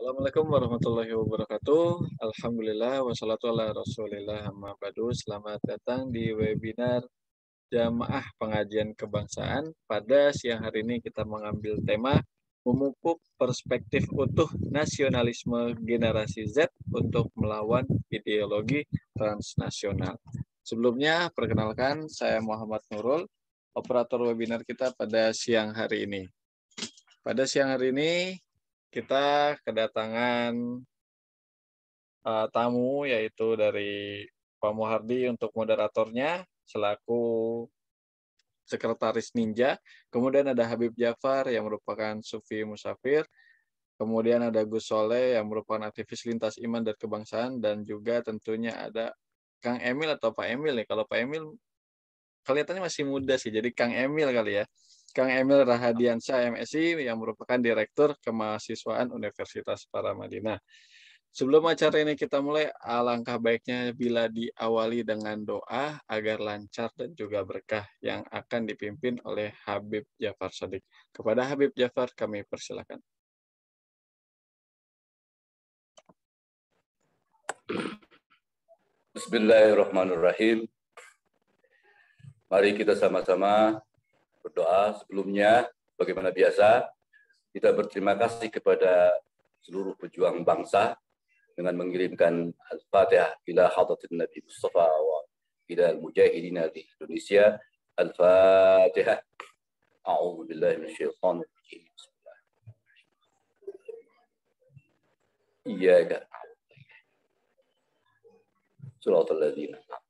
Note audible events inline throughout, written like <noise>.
Assalamualaikum warahmatullahi wabarakatuh. Alhamdulillah wassalatu ala Rasulillah amma badu. Selamat datang di webinar Jamaah Pengajian Kebangsaan. Pada siang hari ini kita mengambil tema memupuk perspektif utuh nasionalisme generasi Z untuk melawan ideologi transnasional. Sebelumnya perkenalkan saya Muhammad Nurul, operator webinar kita pada siang hari ini. Pada siang hari ini kita kedatangan uh, tamu yaitu dari Pak Muhardi untuk moderatornya selaku sekretaris Ninja. Kemudian ada Habib Jafar yang merupakan Sufi Musafir. Kemudian ada Gus Soleh yang merupakan aktivis lintas iman dan kebangsaan dan juga tentunya ada Kang Emil atau Pak Emil nih. Kalau Pak Emil kelihatannya masih muda sih. Jadi Kang Emil kali ya. Kang Emil Rahadiansyah MSI yang merupakan Direktur Kemahasiswaan Universitas Paramadina. Sebelum acara ini kita mulai, alangkah baiknya bila diawali dengan doa agar lancar dan juga berkah yang akan dipimpin oleh Habib Jafar Sadik. Kepada Habib Jafar kami persilakan. Bismillahirrahmanirrahim. Mari kita sama-sama berdoa sebelumnya bagaimana biasa kita berterima kasih kepada seluruh pejuang bangsa dengan mengirimkan Al-Fatihah ila hadratin Nabi Mustafa wa ila al-mujahidin di Indonesia Al-Fatihah a'udhu billahi minasyaitonir rajim Iyaka. na'budu wa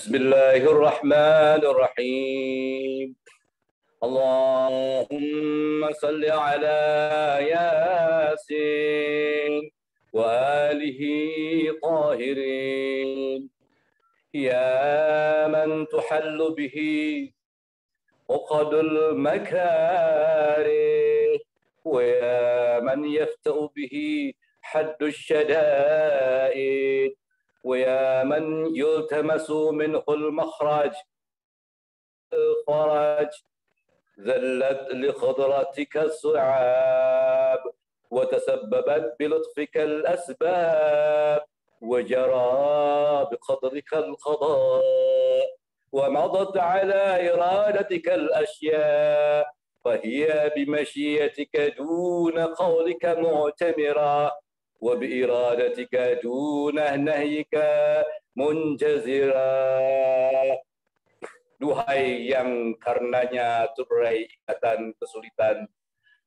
بسم الله الرحمن الرحيم اللهم صل على ياسين وآله طاهرين يا من تحل به عقد المكاره ويا من يفتأ به حد الشدائد ويا من يلتمس منه المخرج الفرج ذلت لخضرتك الصعاب وتسببت بلطفك الأسباب وجرى بقدرك القضاء ومضت على إرادتك الأشياء فهي بمشيتك دون قولك معتمرة وبإرادتك دون نهيك منجزرا Duhai yang karenanya terurai ikatan kesulitan.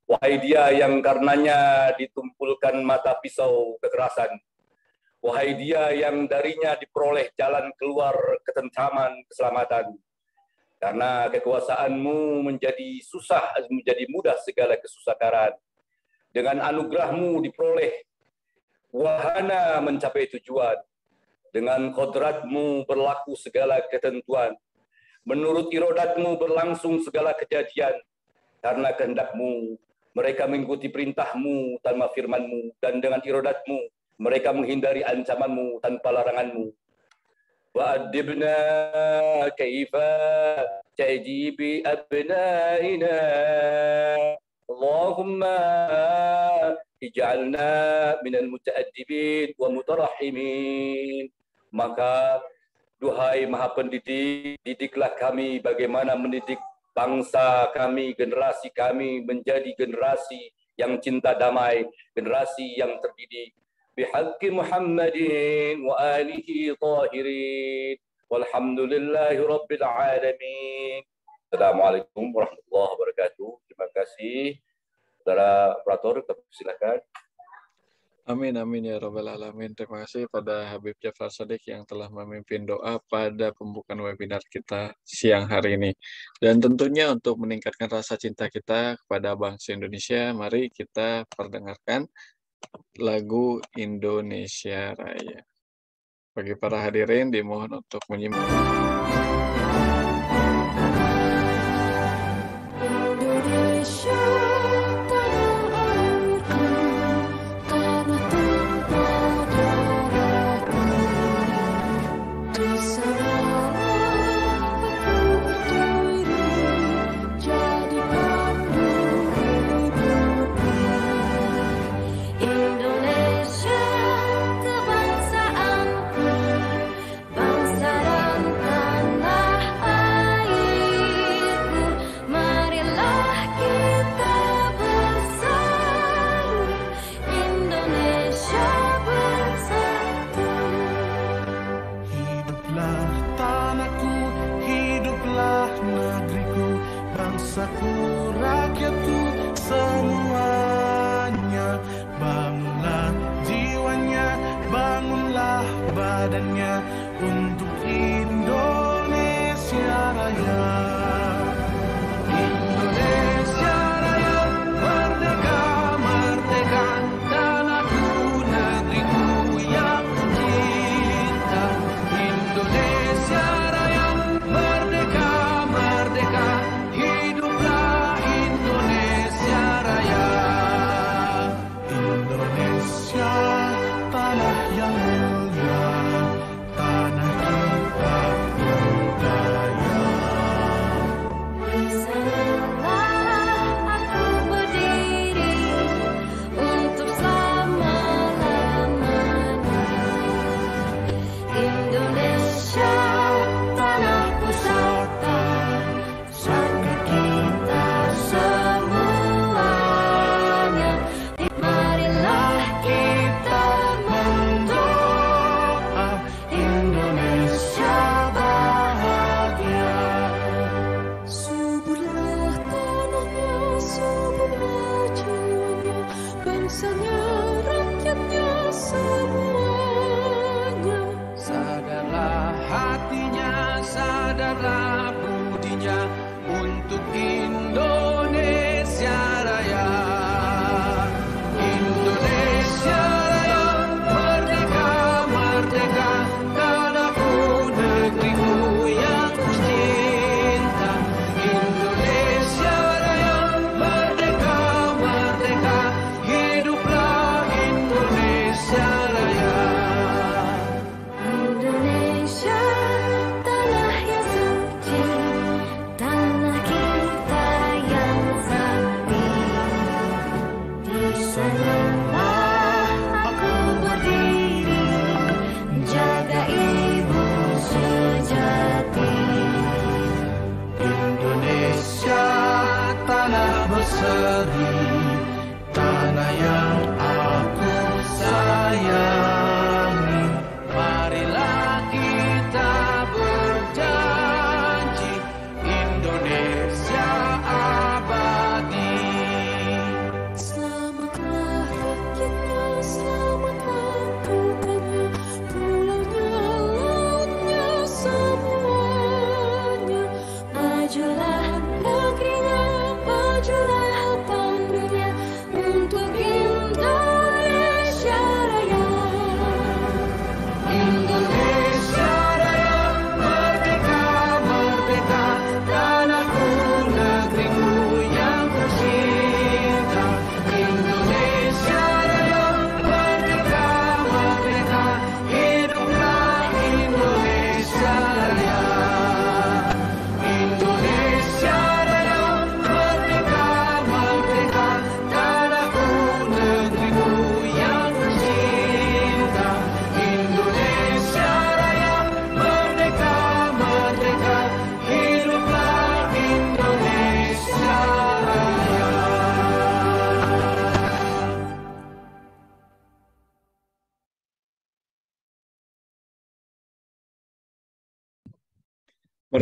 Wahai dia yang karenanya ditumpulkan mata pisau kekerasan. Wahai dia yang darinya diperoleh jalan keluar ketentraman, keselamatan. Karena kekuasaanmu menjadi susah, menjadi mudah segala kesusakaran. Dengan anugerahmu diperoleh wahana mencapai tujuan. Dengan kodratmu berlaku segala ketentuan. Menurut irodatmu berlangsung segala kejadian. Karena kehendakmu, mereka mengikuti perintahmu tanpa firmanmu. Dan dengan irodatmu, mereka menghindari ancamanmu tanpa laranganmu. وأدبنا كيف تجيب أبنائنا اللهم ij'alna minal muta'addibin wa mutarahimin. Maka duhai Maha Pendidik, didiklah kami bagaimana mendidik bangsa kami, generasi kami menjadi generasi yang cinta damai, generasi yang terdidik. Bihaqqi Muhammadin wa alihi tahirin. Walhamdulillahi rabbil alamin. Assalamualaikum warahmatullahi wabarakatuh. Terima kasih. Saudara operator, silakan. Amin, amin ya Robbal Alamin. Terima kasih pada Habib Jafar Sadiq yang telah memimpin doa pada pembukaan webinar kita siang hari ini. Dan tentunya untuk meningkatkan rasa cinta kita kepada bangsa Indonesia, mari kita perdengarkan lagu Indonesia Raya. Bagi para hadirin, dimohon untuk menyimak. sayang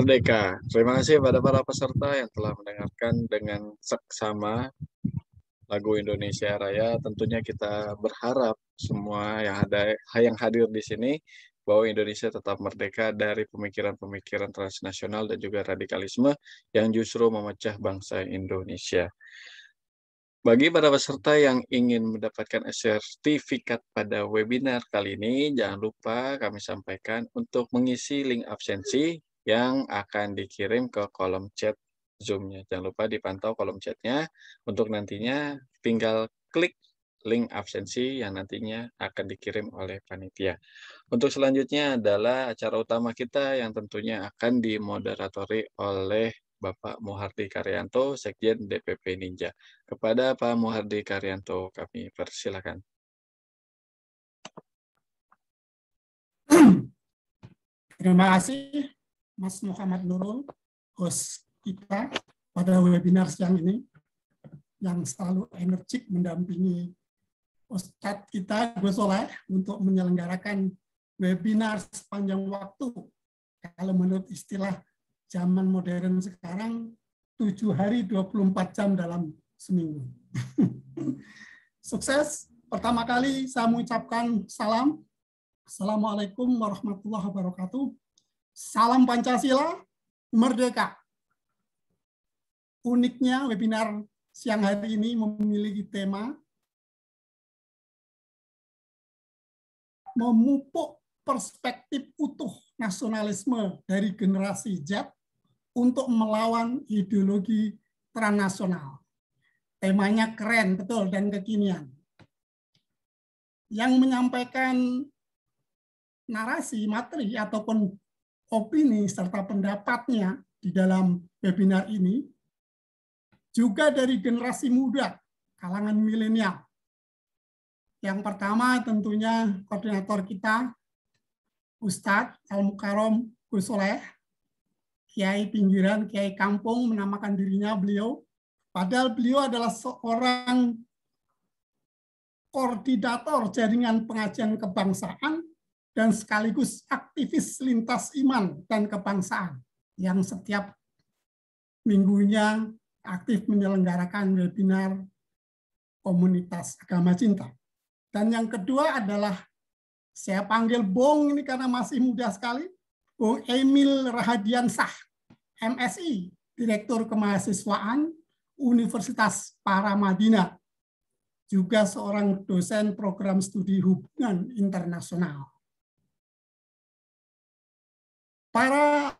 Merdeka. Terima kasih kepada para peserta yang telah mendengarkan dengan seksama lagu Indonesia Raya. Tentunya kita berharap semua yang ada yang hadir di sini bahwa Indonesia tetap merdeka dari pemikiran-pemikiran transnasional dan juga radikalisme yang justru memecah bangsa Indonesia. Bagi para peserta yang ingin mendapatkan sertifikat pada webinar kali ini, jangan lupa kami sampaikan untuk mengisi link absensi yang akan dikirim ke kolom chat Zoom-nya. Jangan lupa dipantau kolom chatnya untuk nantinya tinggal klik link absensi yang nantinya akan dikirim oleh panitia. Untuk selanjutnya adalah acara utama kita yang tentunya akan dimoderatori oleh Bapak Muhardi Karyanto, Sekjen DPP Ninja. Kepada Pak Muhardi Karyanto, kami persilakan. Terima kasih Mas Muhammad Nurul, host kita pada webinar siang ini, yang selalu energik mendampingi Ustadz kita, Gus Soleh, untuk menyelenggarakan webinar sepanjang waktu. Kalau menurut istilah zaman modern sekarang, tujuh hari 24 jam dalam seminggu. <laughs> Sukses. Pertama kali saya mengucapkan salam. Assalamualaikum warahmatullahi wabarakatuh. Salam Pancasila, Merdeka. Uniknya webinar siang hari ini memiliki tema memupuk perspektif utuh nasionalisme dari generasi Z untuk melawan ideologi transnasional. Temanya keren, betul, dan kekinian. Yang menyampaikan narasi materi ataupun opini serta pendapatnya di dalam webinar ini juga dari generasi muda, kalangan milenial. Yang pertama tentunya koordinator kita, Ustadz Al-Mukarom Gusoleh, Kiai pinggiran, Kiai kampung menamakan dirinya beliau. Padahal beliau adalah seorang koordinator jaringan pengajian kebangsaan dan sekaligus aktivis lintas iman dan kebangsaan yang setiap minggunya aktif menyelenggarakan webinar komunitas agama cinta. Dan yang kedua adalah saya panggil Bong ini karena masih muda sekali, Bung Emil Rahadiansah, MSI, Direktur Kemahasiswaan Universitas Paramadina, juga seorang dosen program studi hubungan internasional para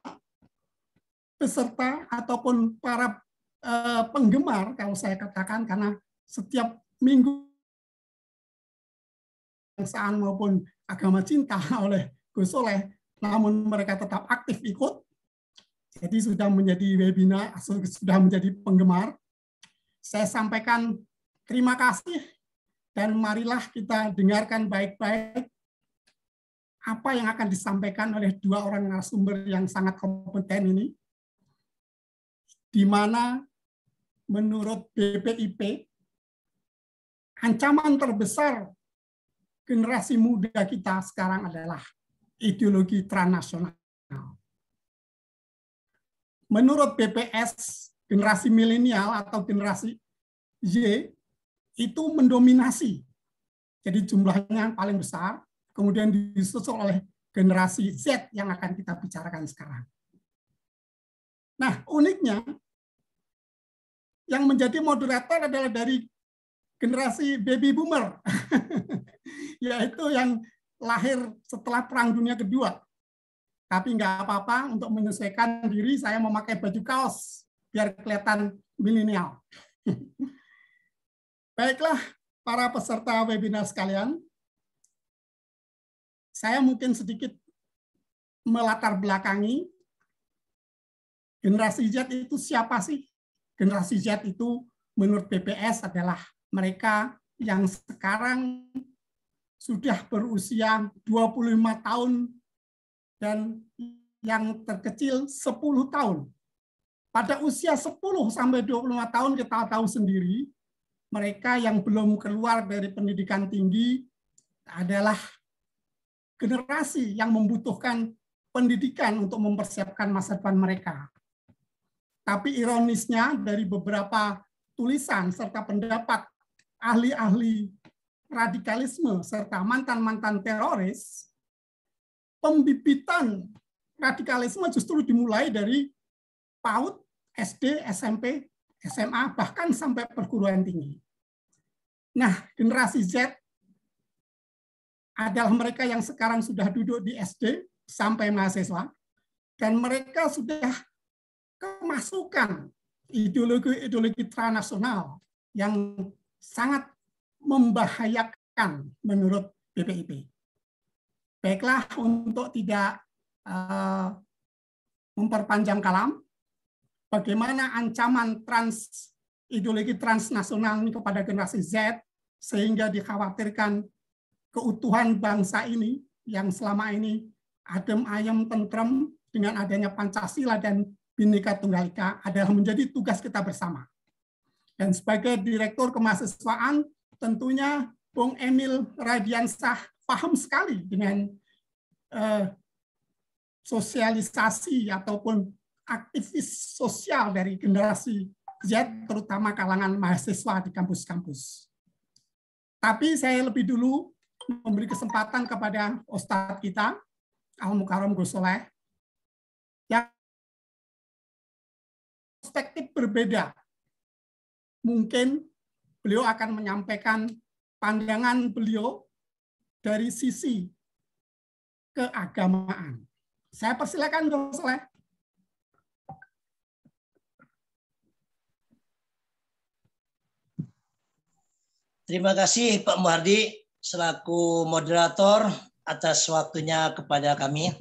peserta ataupun para eh, penggemar kalau saya katakan karena setiap minggu kebangsaan maupun agama cinta <laughs> oleh Gus Soleh, namun mereka tetap aktif ikut. Jadi sudah menjadi webinar, sudah menjadi penggemar. Saya sampaikan terima kasih dan marilah kita dengarkan baik-baik apa yang akan disampaikan oleh dua orang narasumber yang sangat kompeten ini, di mana menurut BPIP, ancaman terbesar generasi muda kita sekarang adalah ideologi transnasional. Menurut BPS, generasi milenial atau generasi Y itu mendominasi. Jadi jumlahnya yang paling besar kemudian disusul oleh generasi Z yang akan kita bicarakan sekarang. Nah, uniknya yang menjadi moderator adalah dari generasi baby boomer, <laughs> yaitu yang lahir setelah Perang Dunia Kedua. Tapi nggak apa-apa, untuk menyelesaikan diri saya memakai baju kaos biar kelihatan milenial. <laughs> Baiklah, para peserta webinar sekalian, saya mungkin sedikit melatar belakangi generasi Z itu siapa sih? Generasi Z itu menurut BPS adalah mereka yang sekarang sudah berusia 25 tahun dan yang terkecil 10 tahun. Pada usia 10 sampai 25 tahun kita tahu sendiri mereka yang belum keluar dari pendidikan tinggi adalah generasi yang membutuhkan pendidikan untuk mempersiapkan masa depan mereka. Tapi ironisnya dari beberapa tulisan serta pendapat ahli-ahli radikalisme serta mantan-mantan teroris, pembibitan radikalisme justru dimulai dari PAUD, SD, SMP, SMA, bahkan sampai perguruan tinggi. Nah, generasi Z adalah mereka yang sekarang sudah duduk di SD sampai mahasiswa dan mereka sudah kemasukan ideologi-ideologi transnasional yang sangat membahayakan menurut BPIP. Baiklah untuk tidak uh, memperpanjang kalam, bagaimana ancaman trans ideologi transnasional ini kepada generasi Z sehingga dikhawatirkan keutuhan bangsa ini yang selama ini adem ayem tentrem dengan adanya Pancasila dan Bhinneka Tunggal Ika adalah menjadi tugas kita bersama. Dan sebagai Direktur Kemahasiswaan, tentunya Bung Emil Radiansah paham sekali dengan eh, sosialisasi ataupun aktivis sosial dari generasi Z, terutama kalangan mahasiswa di kampus-kampus. Tapi saya lebih dulu memberi kesempatan kepada Ustadz kita, Al Mukarram Gusoleh, yang perspektif berbeda. Mungkin beliau akan menyampaikan pandangan beliau dari sisi keagamaan. Saya persilakan Gusoleh. Terima kasih Pak Muhardi selaku moderator atas waktunya kepada kami.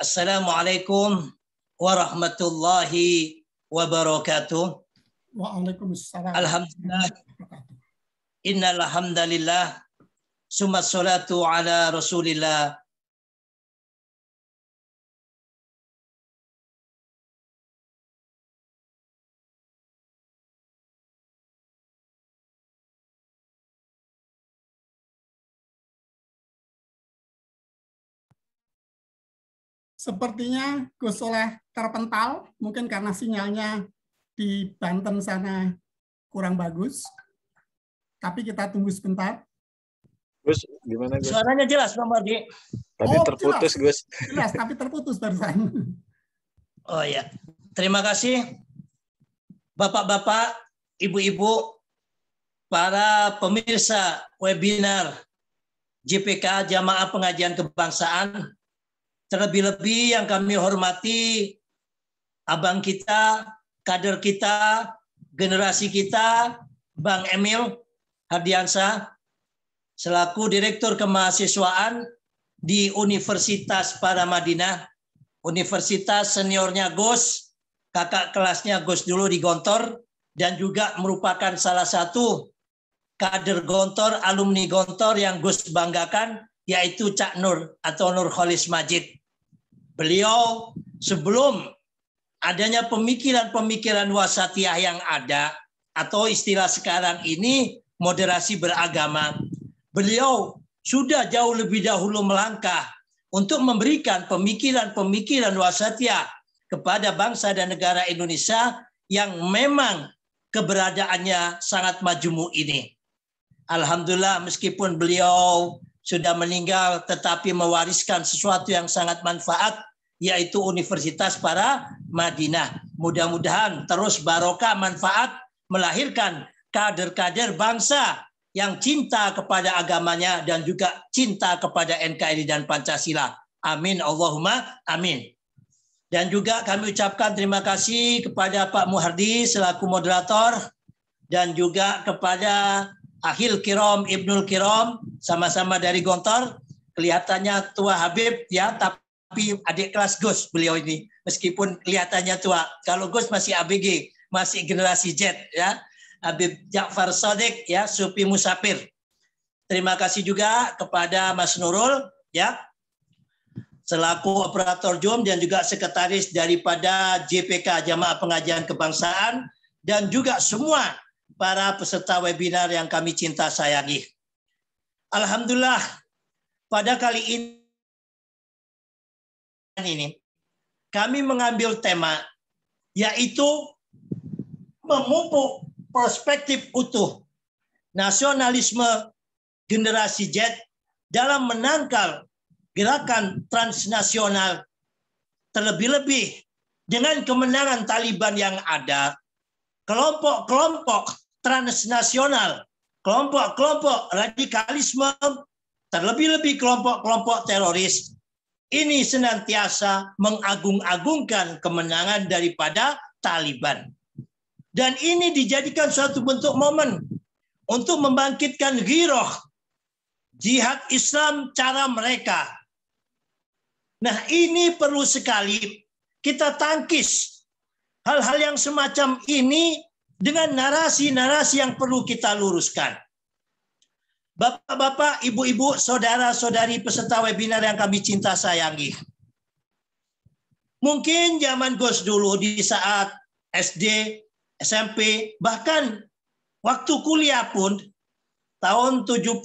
Assalamualaikum warahmatullahi wabarakatuh. Waalaikumsalam. Alhamdulillah. Innal hamdalillah. Sumasolatu salatu ala Rasulillah Sepertinya Gus Soleh terpental, mungkin karena sinyalnya di Banten sana kurang bagus. Tapi kita tunggu sebentar. Gus, gimana Gus? Suaranya jelas Bang Mardi. tapi oh, terputus jelas. Gus. Jelas, tapi terputus barusan. Oh ya, terima kasih Bapak-bapak, Ibu-ibu, para pemirsa webinar JPK Jamaah Pengajian Kebangsaan Terlebih-lebih yang kami hormati abang kita, kader kita, generasi kita, Bang Emil Hardiansa, selaku Direktur Kemahasiswaan di Universitas Paramadina, Universitas seniornya Gus, kakak kelasnya Gus dulu di Gontor, dan juga merupakan salah satu kader Gontor, alumni Gontor yang Gus banggakan yaitu Cak Nur atau Nur Khalis Majid. Beliau sebelum adanya pemikiran-pemikiran wasatiyah yang ada atau istilah sekarang ini moderasi beragama, beliau sudah jauh lebih dahulu melangkah untuk memberikan pemikiran-pemikiran wasatiyah kepada bangsa dan negara Indonesia yang memang keberadaannya sangat majemuk ini. Alhamdulillah meskipun beliau sudah meninggal tetapi mewariskan sesuatu yang sangat manfaat yaitu Universitas para Madinah. Mudah-mudahan terus barokah manfaat melahirkan kader-kader bangsa yang cinta kepada agamanya dan juga cinta kepada NKRI dan Pancasila. Amin Allahumma amin. Dan juga kami ucapkan terima kasih kepada Pak Muhardi selaku moderator dan juga kepada Ahil Kirom, Ibnul Kirom, sama-sama dari Gontor. Kelihatannya tua Habib ya, tapi adik kelas Gus beliau ini. Meskipun kelihatannya tua. Kalau Gus masih ABG, masih generasi Z ya. Habib Ja'far Sadiq ya, Supi Musafir. Terima kasih juga kepada Mas Nurul ya selaku operator Zoom dan juga sekretaris daripada JPK Jamaah Pengajian Kebangsaan dan juga semua para peserta webinar yang kami cinta sayangi. Alhamdulillah, pada kali ini kami mengambil tema yaitu memupuk perspektif utuh nasionalisme generasi Z dalam menangkal gerakan transnasional terlebih-lebih dengan kemenangan Taliban yang ada kelompok-kelompok transnasional, kelompok-kelompok radikalisme, terlebih-lebih kelompok-kelompok teroris ini senantiasa mengagung-agungkan kemenangan daripada Taliban. Dan ini dijadikan suatu bentuk momen untuk membangkitkan giroh jihad Islam cara mereka. Nah ini perlu sekali kita tangkis hal-hal yang semacam ini dengan narasi-narasi yang perlu kita luruskan. Bapak-bapak, ibu-ibu, saudara-saudari peserta webinar yang kami cinta sayangi. Mungkin zaman Gus dulu di saat SD, SMP, bahkan waktu kuliah pun tahun 79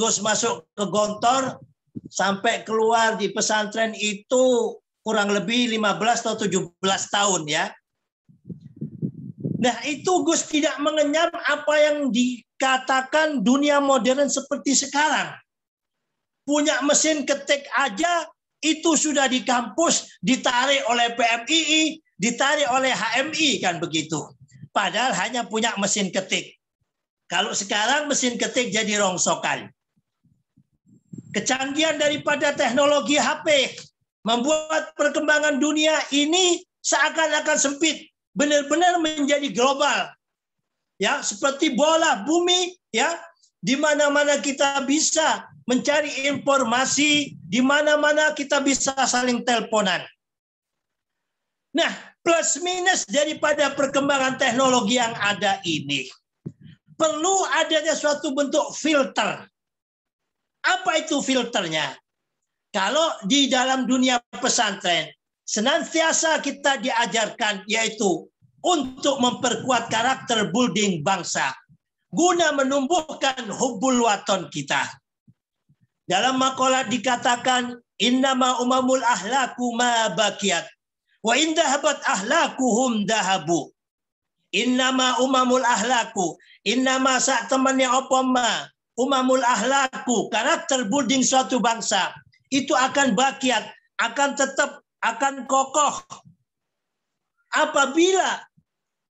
Gus masuk ke Gontor sampai keluar di pesantren itu kurang lebih 15 atau 17 tahun ya. Nah, itu Gus tidak mengenyam apa yang dikatakan dunia modern seperti sekarang. Punya mesin ketik aja itu sudah di kampus ditarik oleh PMII, ditarik oleh HMI kan begitu. Padahal hanya punya mesin ketik. Kalau sekarang mesin ketik jadi rongsokan. Kecanggihan daripada teknologi HP membuat perkembangan dunia ini seakan-akan sempit, benar-benar menjadi global. Ya, seperti bola bumi ya, di mana-mana kita bisa mencari informasi, di mana-mana kita bisa saling teleponan. Nah, plus minus daripada perkembangan teknologi yang ada ini perlu adanya suatu bentuk filter. Apa itu filternya? Kalau di dalam dunia pesantren senantiasa kita diajarkan yaitu untuk memperkuat karakter building bangsa guna menumbuhkan hubbul waton kita. Dalam makalah dikatakan innama umamul ahlaku ma bakiat wa indahabat ahlakuhum dahabu. Innama umamul ahlaku innama sak temannya opoma umamul ahlaku karakter building suatu bangsa itu akan bakiat, akan tetap akan kokoh. Apabila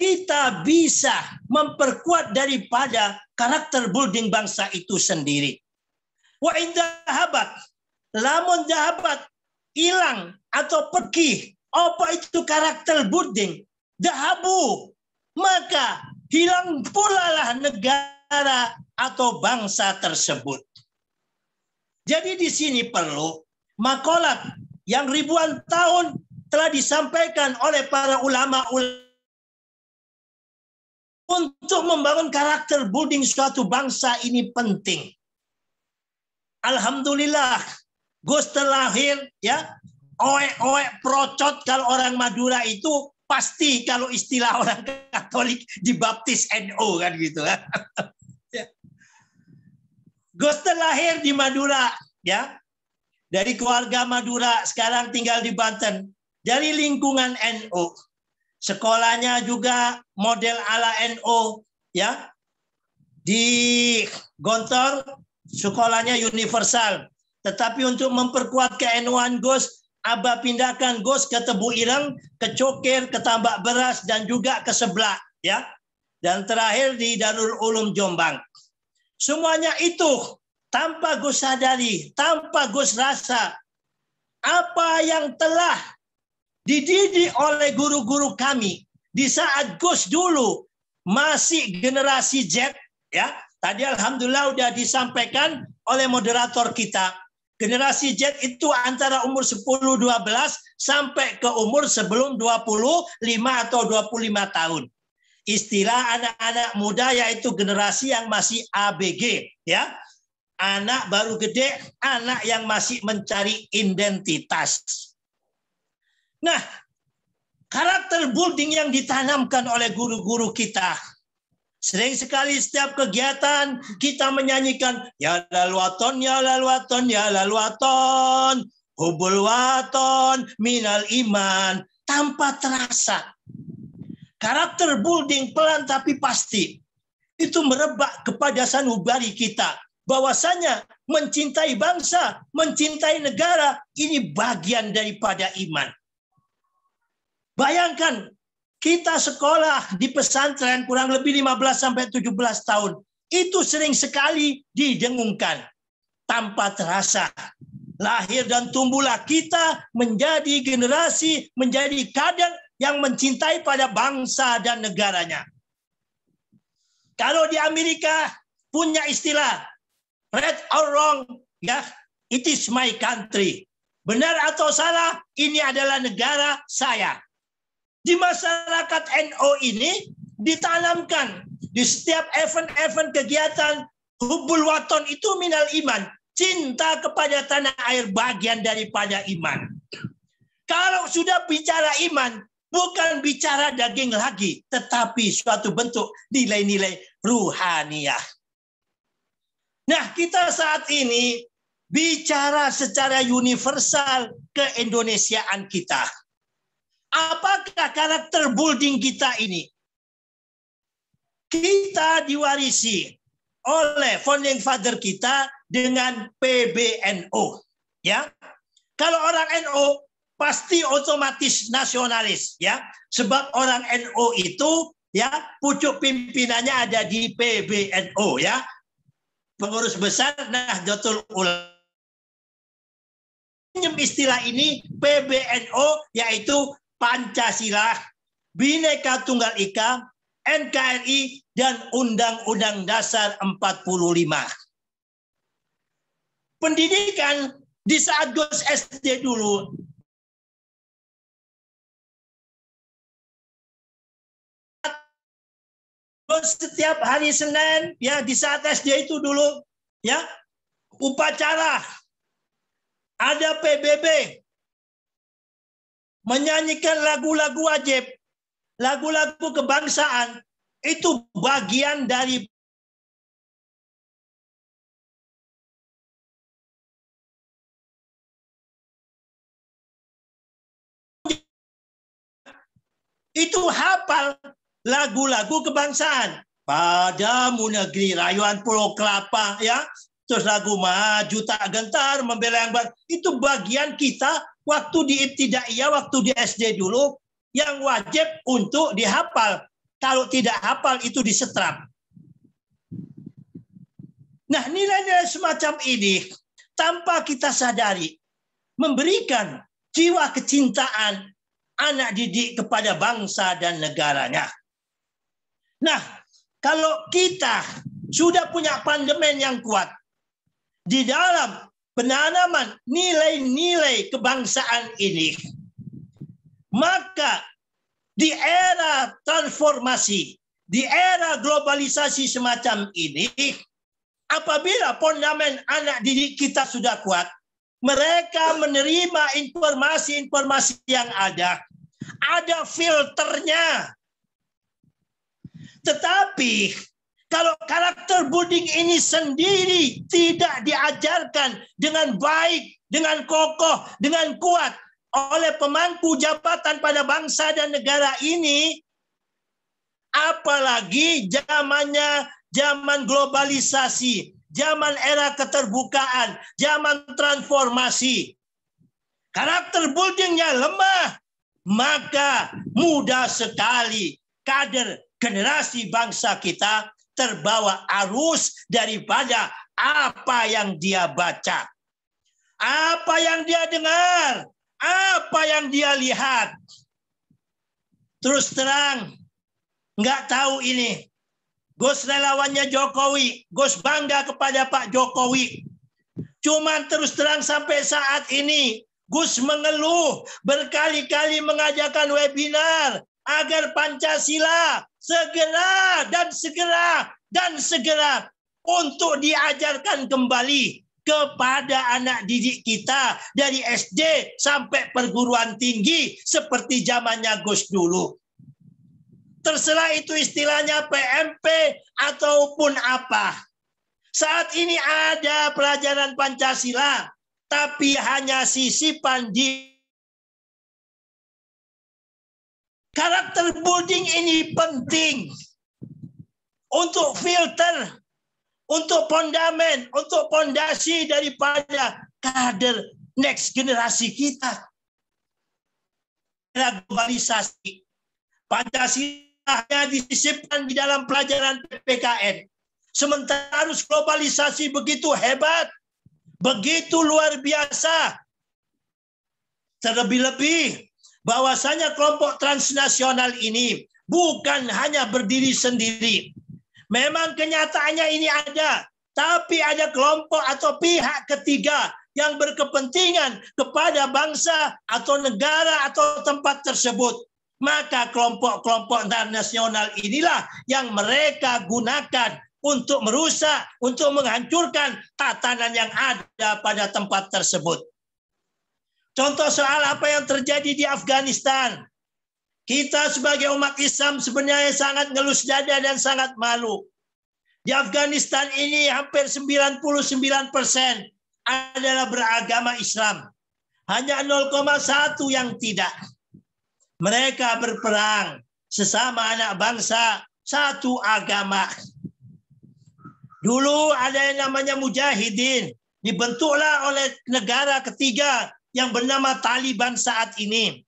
kita bisa memperkuat daripada karakter building bangsa itu sendiri. Wa indahabat, lamun dahabat hilang atau pergi, apa itu karakter building? Dahabu, maka hilang pula lah negara atau bangsa tersebut. Jadi di sini perlu makolat yang ribuan tahun telah disampaikan oleh para ulama untuk membangun karakter building suatu bangsa ini penting. Alhamdulillah, Gus terlahir ya, oe-oe procot kalau orang Madura itu pasti kalau istilah orang Katolik dibaptis NO kan gitu kan. <laughs> Gus terlahir di Madura, ya. Dari keluarga Madura, sekarang tinggal di Banten. Dari lingkungan NU. Sekolahnya juga model ala NU, ya. Di Gontor, sekolahnya universal. Tetapi untuk memperkuat ke NU Gus, Abah pindahkan Gus ke Tebu Ireng, ke Cokir, ke Tambak Beras, dan juga ke sebelah, Ya. Dan terakhir di Darul Ulum Jombang. Semuanya itu tanpa gue sadari, tanpa gue rasa. Apa yang telah dididik oleh guru-guru kami di saat Gus dulu masih generasi Z ya tadi alhamdulillah sudah disampaikan oleh moderator kita generasi Z itu antara umur 10 12 sampai ke umur sebelum 25 atau 25 tahun Istilah anak-anak muda yaitu generasi yang masih ABG, ya. Anak baru gede, anak yang masih mencari identitas. Nah, karakter building yang ditanamkan oleh guru-guru kita Sering sekali setiap kegiatan kita menyanyikan ya lalu waton ya lalu waton ya lalu waton hubul waton minal iman tanpa terasa Karakter building pelan tapi pasti. Itu merebak kepada sanubari kita. Bahwasanya mencintai bangsa, mencintai negara, ini bagian daripada iman. Bayangkan kita sekolah di pesantren kurang lebih 15 sampai 17 tahun. Itu sering sekali didengungkan tanpa terasa. Lahir dan tumbuhlah kita menjadi generasi, menjadi kader yang mencintai pada bangsa dan negaranya. Kalau di Amerika punya istilah right or wrong, ya, it is my country. Benar atau salah, ini adalah negara saya. Di masyarakat NO ini ditanamkan di setiap event-event kegiatan hubul waton itu minal iman, cinta kepada tanah air bagian daripada iman. Kalau sudah bicara iman, Bukan bicara daging lagi, tetapi suatu bentuk nilai-nilai ruhaniah. Nah, kita saat ini bicara secara universal ke Indonesiaan kita. Apakah karakter building kita ini? Kita diwarisi oleh founding father kita dengan PBNO. Ya, kalau orang NO pasti otomatis nasionalis ya sebab orang N.O itu ya pucuk pimpinannya ada di PBNO ya pengurus besar Nahdlatul Ulama istilah ini PBNO yaitu Pancasila, Bhinneka Tunggal Ika, NKRI dan Undang-Undang Dasar 45. Pendidikan di saat Gus SD dulu setiap hari Senin ya di saat SD itu dulu ya upacara ada PBB menyanyikan lagu-lagu wajib, lagu-lagu kebangsaan itu bagian dari itu hafal lagu-lagu kebangsaan. Padamu negeri rayuan Pulau Kelapa ya, terus lagu maju tak gentar membela yang bang. Itu bagian kita waktu di tidak iya waktu di SD dulu yang wajib untuk dihafal. Kalau tidak hafal itu disetrap. Nah, nilai-nilai semacam ini tanpa kita sadari memberikan jiwa kecintaan anak didik kepada bangsa dan negaranya. Nah, kalau kita sudah punya pandemen yang kuat di dalam penanaman nilai-nilai kebangsaan ini, maka di era transformasi, di era globalisasi semacam ini, apabila pondamen anak didik kita sudah kuat, mereka menerima informasi-informasi yang ada, ada filternya tetapi kalau karakter budi ini sendiri tidak diajarkan dengan baik, dengan kokoh, dengan kuat oleh pemangku jabatan pada bangsa dan negara ini, apalagi zamannya zaman globalisasi, zaman era keterbukaan, zaman transformasi. Karakter buildingnya lemah, maka mudah sekali kader generasi bangsa kita terbawa arus daripada apa yang dia baca, apa yang dia dengar, apa yang dia lihat. Terus terang, nggak tahu ini. Gus relawannya Jokowi, Gus bangga kepada Pak Jokowi. Cuman terus terang sampai saat ini, Gus mengeluh berkali-kali mengajakan webinar, agar Pancasila segera dan segera dan segera untuk diajarkan kembali kepada anak didik kita dari SD sampai perguruan tinggi seperti zamannya Gus dulu. Terserah itu istilahnya PMP ataupun apa. Saat ini ada pelajaran Pancasila, tapi hanya sisipan di Karakter building ini penting untuk filter, untuk fondamen, untuk pondasi daripada kader next generasi kita. Era globalisasi. Pancasila hanya disisipkan di dalam pelajaran PPKN. Sementara harus globalisasi begitu hebat, begitu luar biasa. Terlebih-lebih bahwasanya kelompok transnasional ini bukan hanya berdiri sendiri. Memang kenyataannya ini ada, tapi ada kelompok atau pihak ketiga yang berkepentingan kepada bangsa atau negara atau tempat tersebut. Maka kelompok-kelompok nasional inilah yang mereka gunakan untuk merusak, untuk menghancurkan tatanan yang ada pada tempat tersebut. Contoh soal apa yang terjadi di Afghanistan. Kita sebagai umat Islam sebenarnya sangat ngelus dada dan sangat malu. Di Afghanistan ini hampir 99 persen adalah beragama Islam. Hanya 0,1 yang tidak. Mereka berperang sesama anak bangsa satu agama. Dulu ada yang namanya mujahidin. Dibentuklah oleh negara ketiga yang bernama Taliban saat ini.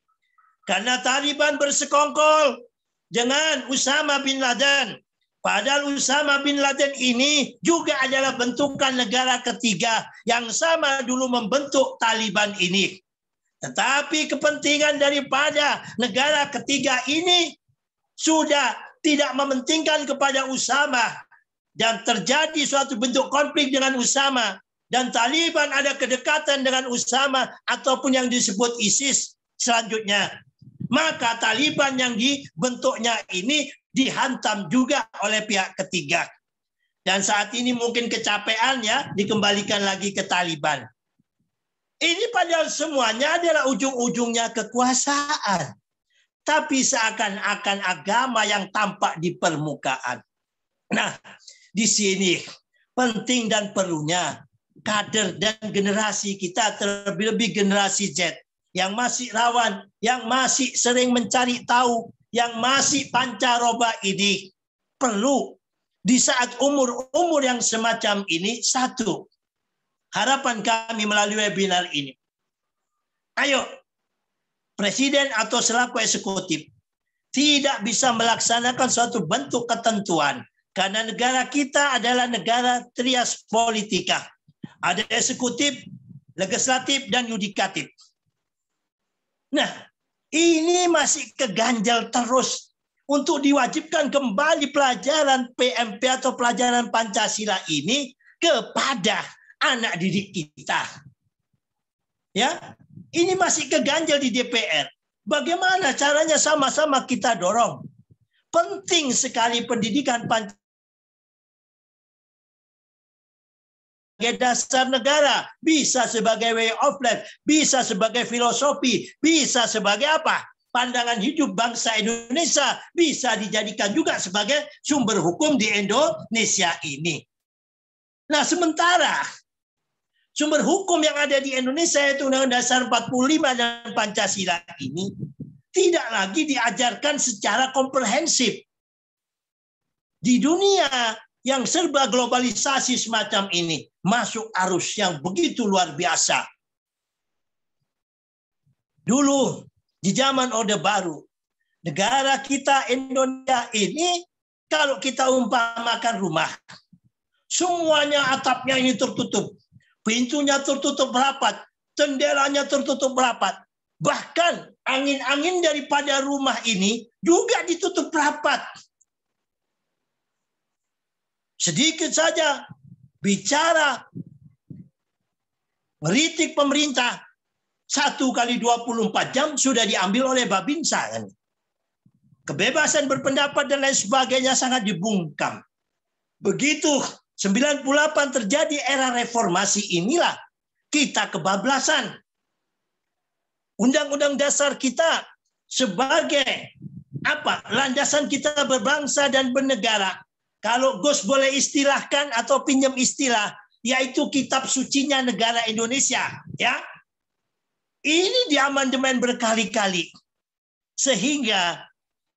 Karena Taliban bersekongkol dengan Usama bin Laden. Padahal Usama bin Laden ini juga adalah bentukan negara ketiga yang sama dulu membentuk Taliban ini. Tetapi kepentingan daripada negara ketiga ini sudah tidak mementingkan kepada Usama dan terjadi suatu bentuk konflik dengan Usama dan Taliban ada kedekatan dengan Usama ataupun yang disebut ISIS selanjutnya. Maka Taliban yang dibentuknya ini dihantam juga oleh pihak ketiga. Dan saat ini mungkin kecapean ya dikembalikan lagi ke Taliban. Ini padahal semuanya adalah ujung-ujungnya kekuasaan. Tapi seakan-akan agama yang tampak di permukaan. Nah, di sini penting dan perlunya kader dan generasi kita terlebih-lebih generasi Z yang masih rawan, yang masih sering mencari tahu, yang masih pancaroba ini perlu di saat umur-umur yang semacam ini satu harapan kami melalui webinar ini. Ayo, presiden atau selaku eksekutif tidak bisa melaksanakan suatu bentuk ketentuan karena negara kita adalah negara trias politika ada eksekutif, legislatif, dan yudikatif. Nah, ini masih keganjal terus untuk diwajibkan kembali pelajaran PMP atau pelajaran Pancasila ini kepada anak didik kita. Ya, ini masih keganjal di DPR. Bagaimana caranya sama-sama kita dorong? Penting sekali pendidikan Pancasila sebagai dasar negara, bisa sebagai way of life, bisa sebagai filosofi, bisa sebagai apa? Pandangan hidup bangsa Indonesia bisa dijadikan juga sebagai sumber hukum di Indonesia ini. Nah, sementara sumber hukum yang ada di Indonesia itu Undang-Undang Dasar 45 dan Pancasila ini tidak lagi diajarkan secara komprehensif. Di dunia yang serba globalisasi semacam ini, masuk arus yang begitu luar biasa. Dulu di zaman Orde Baru, negara kita Indonesia ini kalau kita umpamakan rumah, semuanya atapnya ini tertutup, pintunya tertutup rapat, jendelanya tertutup rapat. Bahkan angin-angin daripada rumah ini juga ditutup rapat. Sedikit saja bicara meritik pemerintah satu kali 24 jam sudah diambil oleh Babinsa kan. Kebebasan berpendapat dan lain sebagainya sangat dibungkam. Begitu 98 terjadi era reformasi inilah kita kebablasan. Undang-undang dasar kita sebagai apa? Landasan kita berbangsa dan bernegara kalau Gus boleh istilahkan atau pinjam istilah, yaitu kitab sucinya negara Indonesia. ya Ini diamandemen berkali-kali. Sehingga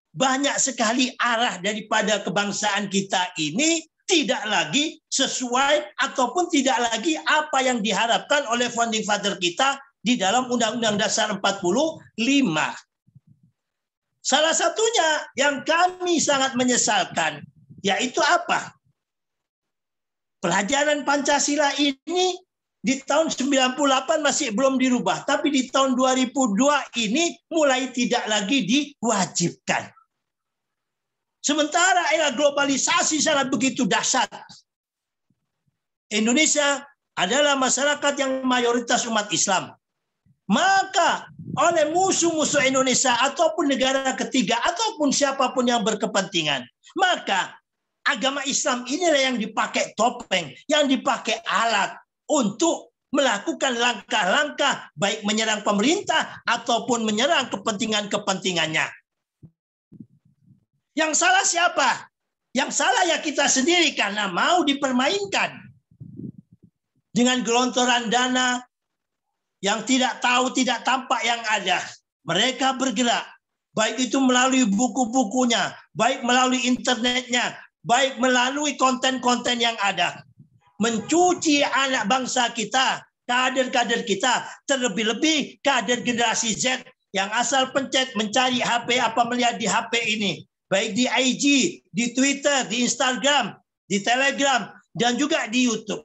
banyak sekali arah daripada kebangsaan kita ini tidak lagi sesuai ataupun tidak lagi apa yang diharapkan oleh founding father kita di dalam Undang-Undang Dasar 45. Salah satunya yang kami sangat menyesalkan yaitu apa? Pelajaran Pancasila ini di tahun 98 masih belum dirubah, tapi di tahun 2002 ini mulai tidak lagi diwajibkan. Sementara era globalisasi sangat begitu dahsyat. Indonesia adalah masyarakat yang mayoritas umat Islam. Maka oleh musuh-musuh Indonesia ataupun negara ketiga ataupun siapapun yang berkepentingan, maka agama Islam inilah yang dipakai topeng, yang dipakai alat untuk melakukan langkah-langkah baik menyerang pemerintah ataupun menyerang kepentingan-kepentingannya. Yang salah siapa? Yang salah ya kita sendiri karena mau dipermainkan dengan gelontoran dana yang tidak tahu tidak tampak yang ada. Mereka bergerak baik itu melalui buku-bukunya, baik melalui internetnya, baik melalui konten-konten yang ada, mencuci anak bangsa kita, kader-kader kita, terlebih-lebih kader generasi Z yang asal pencet mencari HP apa melihat di HP ini, baik di IG, di Twitter, di Instagram, di Telegram, dan juga di YouTube.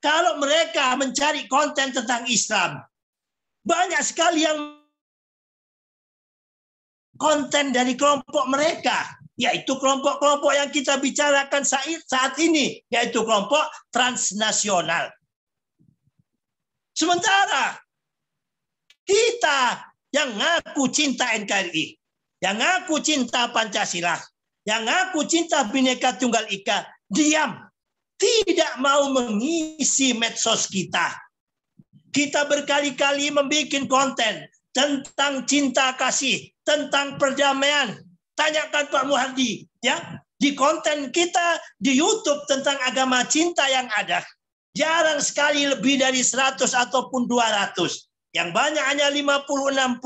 Kalau mereka mencari konten tentang Islam, banyak sekali yang konten dari kelompok mereka yaitu kelompok-kelompok yang kita bicarakan saat ini, yaitu kelompok transnasional. Sementara kita yang ngaku cinta NKRI, yang ngaku cinta Pancasila, yang ngaku cinta Bhinneka Tunggal Ika, diam. Tidak mau mengisi medsos kita. Kita berkali-kali membuat konten tentang cinta kasih, tentang perdamaian, Tanya Pak Muhadi ya. Di konten kita di YouTube tentang agama cinta yang ada, jarang sekali lebih dari 100 ataupun 200. Yang banyak hanya 50 60.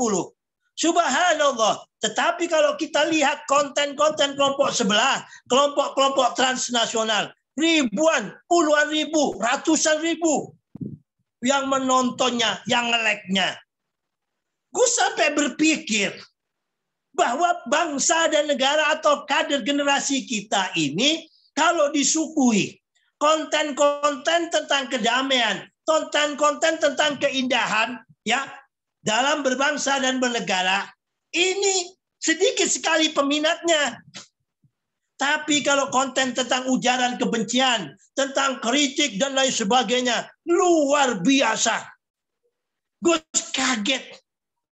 Subhanallah. Tetapi kalau kita lihat konten-konten kelompok sebelah, kelompok-kelompok transnasional, ribuan, puluhan ribu, ratusan ribu yang menontonnya, yang ngeleknya. Gue sampai berpikir, bahwa bangsa dan negara atau kader generasi kita ini kalau disukui konten-konten tentang kedamaian, konten-konten tentang keindahan ya dalam berbangsa dan bernegara ini sedikit sekali peminatnya. Tapi kalau konten tentang ujaran kebencian, tentang kritik dan lain sebagainya, luar biasa. Gus kaget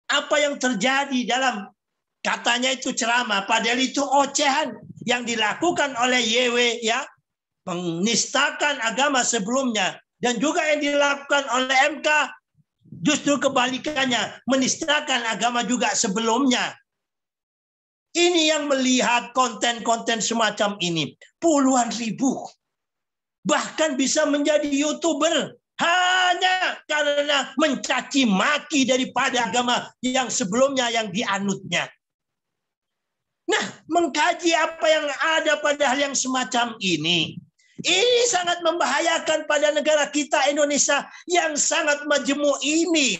apa yang terjadi dalam Katanya itu ceramah, padahal itu ocehan yang dilakukan oleh YW ya menistakan agama sebelumnya dan juga yang dilakukan oleh MK justru kebalikannya menistakan agama juga sebelumnya. Ini yang melihat konten-konten semacam ini puluhan ribu bahkan bisa menjadi youtuber hanya karena mencaci maki daripada agama yang sebelumnya yang dianutnya. Nah, mengkaji apa yang ada pada hal yang semacam ini. Ini sangat membahayakan pada negara kita Indonesia yang sangat majemuk ini.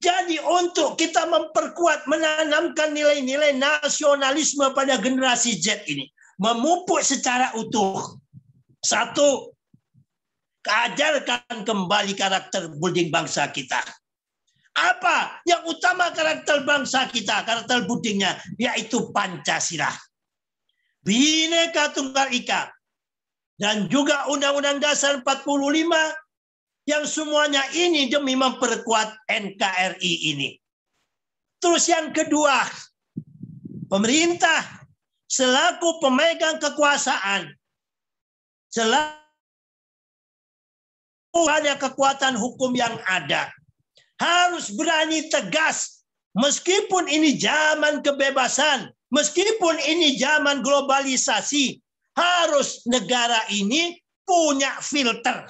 Jadi untuk kita memperkuat menanamkan nilai-nilai nasionalisme pada generasi Z ini, memupuk secara utuh. Satu, ajarkan kembali karakter building bangsa kita. Apa yang utama karakter bangsa kita, karakter budingnya, yaitu Pancasila. bineka Tunggal Ika. Dan juga Undang-Undang Dasar 45 yang semuanya ini demi memperkuat NKRI ini. Terus yang kedua, pemerintah selaku pemegang kekuasaan, selaku ada kekuatan hukum yang ada, harus berani tegas meskipun ini zaman kebebasan, meskipun ini zaman globalisasi, harus negara ini punya filter.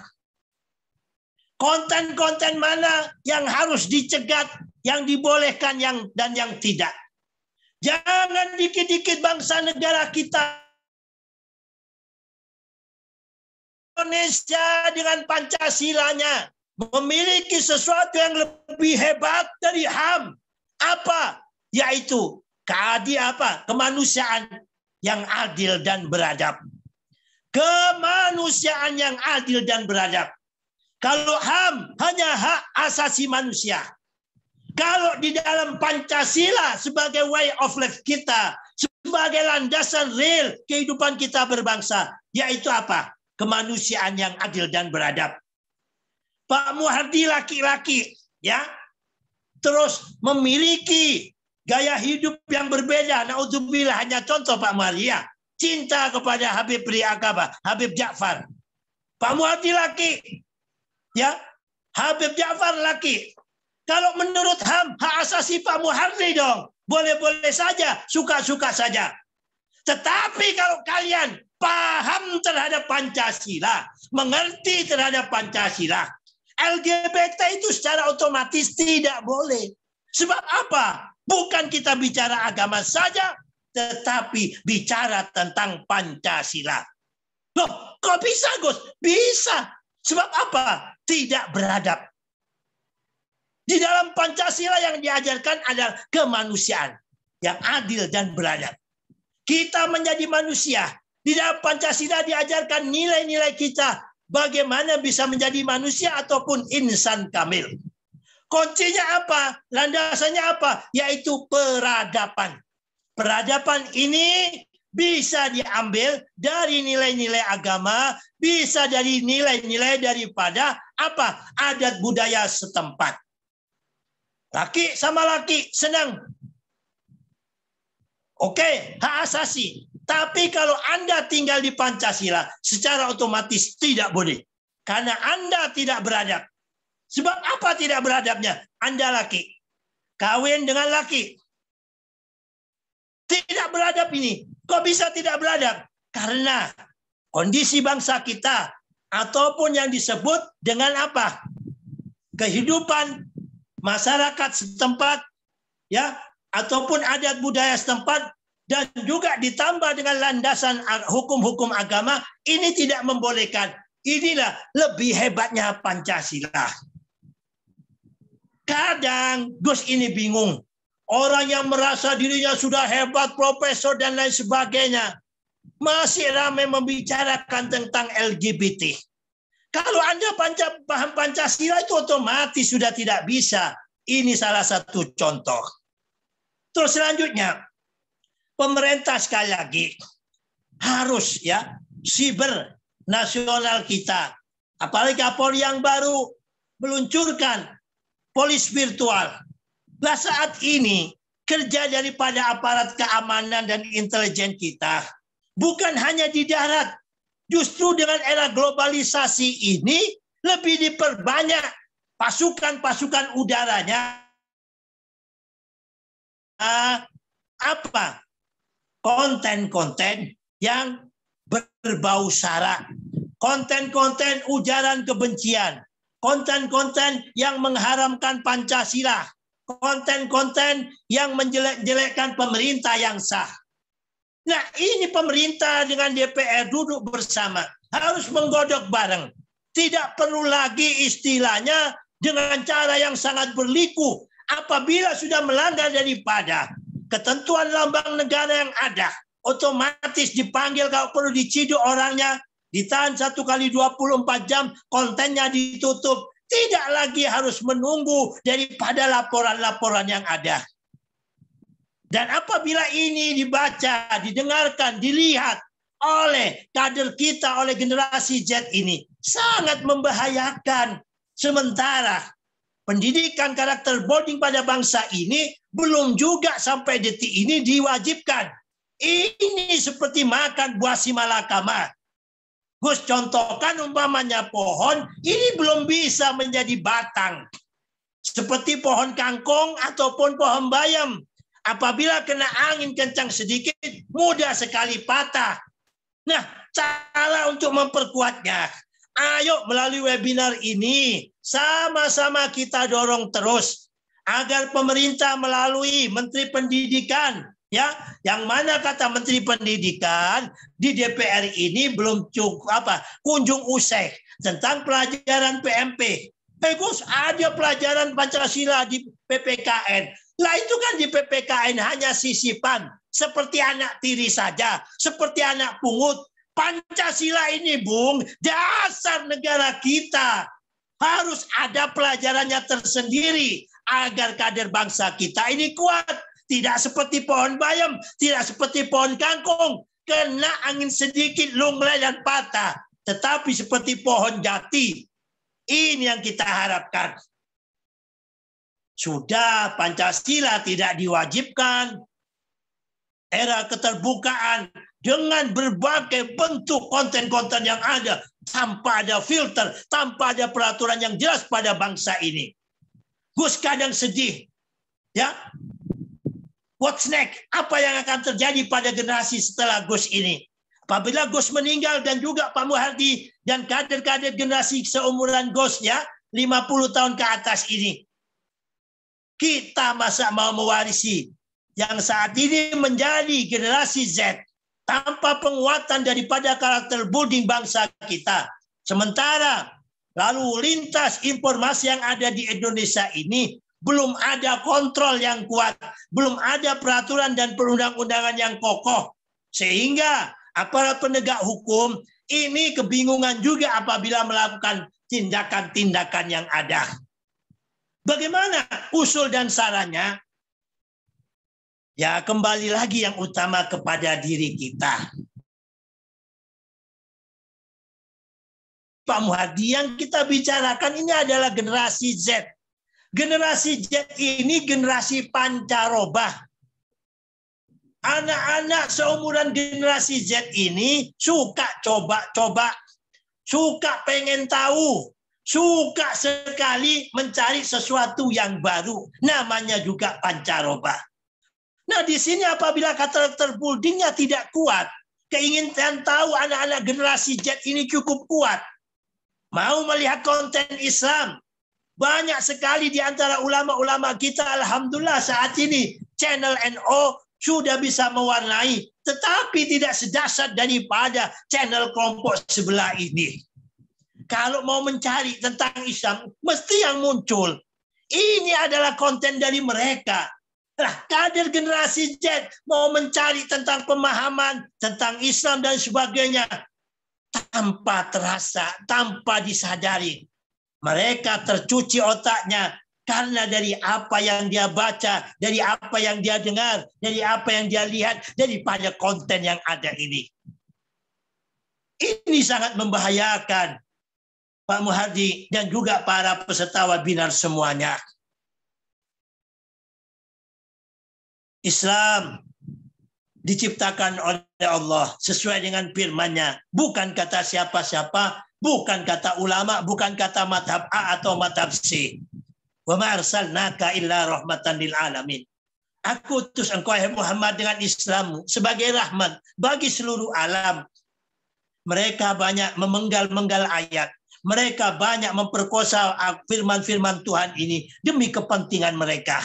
Konten-konten mana yang harus dicegat, yang dibolehkan yang dan yang tidak. Jangan dikit-dikit bangsa negara kita Indonesia dengan Pancasilanya, memiliki sesuatu yang lebih hebat dari HAM. Apa? Yaitu kadi apa? Kemanusiaan yang adil dan beradab. Kemanusiaan yang adil dan beradab. Kalau HAM hanya hak asasi manusia. Kalau di dalam Pancasila sebagai way of life kita, sebagai landasan real kehidupan kita berbangsa, yaitu apa? Kemanusiaan yang adil dan beradab. Pak Muhardi laki-laki, ya, terus memiliki gaya hidup yang berbeda. Naudzubillah hanya contoh Pak Muhardi ya. Cinta kepada Habib Riakaba, Habib Ja'far. Pak Muhardi laki, ya, Habib Ja'far laki. Kalau menurut HAM, hak asasi Pak Muhardi dong. Boleh-boleh saja, suka-suka saja. Tetapi kalau kalian paham terhadap Pancasila, mengerti terhadap Pancasila, LGBT itu secara otomatis tidak boleh. Sebab apa? Bukan kita bicara agama saja, tetapi bicara tentang Pancasila. Loh, kok bisa Gus? Bisa. Sebab apa? Tidak beradab. Di dalam Pancasila yang diajarkan adalah kemanusiaan yang adil dan beradab. Kita menjadi manusia. Di dalam Pancasila diajarkan nilai-nilai kita bagaimana bisa menjadi manusia ataupun insan kamil. Kuncinya apa? Landasannya apa? Yaitu peradaban. Peradaban ini bisa diambil dari nilai-nilai agama, bisa dari nilai-nilai daripada apa? Adat budaya setempat. Laki sama laki senang. Oke, hak asasi. Tapi kalau Anda tinggal di Pancasila, secara otomatis tidak boleh. Karena Anda tidak beradab. Sebab apa tidak beradabnya? Anda laki. Kawin dengan laki. Tidak beradab ini. Kok bisa tidak beradab? Karena kondisi bangsa kita ataupun yang disebut dengan apa? Kehidupan masyarakat setempat ya ataupun adat budaya setempat dan juga ditambah dengan landasan hukum-hukum agama, ini tidak membolehkan. Inilah lebih hebatnya Pancasila. Kadang Gus ini bingung. Orang yang merasa dirinya sudah hebat, profesor, dan lain sebagainya. Masih ramai membicarakan tentang LGBT. Kalau Anda panca, paham Pancasila itu otomatis sudah tidak bisa. Ini salah satu contoh. Terus selanjutnya, pemerintah sekali lagi harus ya siber nasional kita. Apalagi Kapolri yang baru meluncurkan polis virtual. Nah saat ini kerja daripada aparat keamanan dan intelijen kita bukan hanya di darat. Justru dengan era globalisasi ini lebih diperbanyak pasukan-pasukan udaranya. Ah, apa? konten-konten yang berbau sara, konten-konten ujaran kebencian, konten-konten yang mengharamkan Pancasila, konten-konten yang menjelek-jelekkan pemerintah yang sah. Nah, ini pemerintah dengan DPR duduk bersama, harus menggodok bareng. Tidak perlu lagi istilahnya dengan cara yang sangat berliku apabila sudah melanggar daripada ketentuan lambang negara yang ada otomatis dipanggil kalau perlu diciduk orangnya ditahan satu kali 24 jam kontennya ditutup tidak lagi harus menunggu daripada laporan-laporan yang ada dan apabila ini dibaca didengarkan dilihat oleh kader kita oleh generasi Z ini sangat membahayakan sementara pendidikan karakter boarding pada bangsa ini belum juga sampai detik ini diwajibkan. Ini seperti makan buah si malakama. Gus contohkan umpamanya pohon, ini belum bisa menjadi batang. Seperti pohon kangkung ataupun pohon bayam. Apabila kena angin kencang sedikit, mudah sekali patah. Nah, cara untuk memperkuatnya, ayo melalui webinar ini sama-sama kita dorong terus agar pemerintah melalui Menteri Pendidikan ya yang mana kata Menteri Pendidikan di DPR ini belum cukup apa kunjung usai tentang pelajaran PMP. Bagus, ada pelajaran Pancasila di PPKN. Lah itu kan di PPKN hanya sisipan, seperti anak tiri saja, seperti anak pungut. Pancasila ini, Bung, dasar negara kita harus ada pelajarannya tersendiri agar kader bangsa kita ini kuat. Tidak seperti pohon bayam, tidak seperti pohon kangkung. Kena angin sedikit lunglai dan patah. Tetapi seperti pohon jati. Ini yang kita harapkan. Sudah Pancasila tidak diwajibkan. Era keterbukaan dengan berbagai bentuk konten-konten yang ada tanpa ada filter, tanpa ada peraturan yang jelas pada bangsa ini. Gus kadang sedih. Ya. What's next? Apa yang akan terjadi pada generasi setelah Gus ini? Apabila Gus meninggal dan juga Pak Muhardi dan kader-kader generasi seumuran Gus ya, 50 tahun ke atas ini. Kita masa mau mewarisi yang saat ini menjadi generasi Z tanpa penguatan daripada karakter building bangsa kita. Sementara lalu lintas informasi yang ada di Indonesia ini belum ada kontrol yang kuat, belum ada peraturan dan perundang-undangan yang kokoh. Sehingga aparat penegak hukum ini kebingungan juga apabila melakukan tindakan-tindakan yang ada. Bagaimana usul dan sarannya? Ya kembali lagi yang utama kepada diri kita. Pak Muhadi yang kita bicarakan ini adalah generasi Z. Generasi Z ini generasi pancaroba. Anak-anak seumuran generasi Z ini suka coba-coba, suka pengen tahu, suka sekali mencari sesuatu yang baru. Namanya juga pancaroba. Nah, di sini apabila karakter buildingnya tidak kuat, keinginan tahu anak-anak generasi Z ini cukup kuat. Mau melihat konten Islam, banyak sekali di antara ulama-ulama kita, Alhamdulillah saat ini, channel NO sudah bisa mewarnai, tetapi tidak sedasar daripada channel kelompok sebelah ini. Kalau mau mencari tentang Islam, mesti yang muncul. Ini adalah konten dari mereka Nah, kader generasi Z mau mencari tentang pemahaman tentang Islam dan sebagainya tanpa terasa, tanpa disadari. Mereka tercuci otaknya karena dari apa yang dia baca, dari apa yang dia dengar, dari apa yang dia lihat, daripada konten yang ada ini. Ini sangat membahayakan Pak Muhardi dan juga para peserta webinar semuanya. Islam diciptakan oleh Allah sesuai dengan firman-Nya, bukan kata siapa-siapa, bukan kata ulama, bukan kata madhab A atau madhab C. Wa ma arsalnaka illa rahmatan lil alamin. Aku utus engkau ya Muhammad dengan Islammu sebagai rahmat bagi seluruh alam. Mereka banyak memenggal-menggal ayat. Mereka banyak memperkosa firman-firman Tuhan ini demi kepentingan mereka.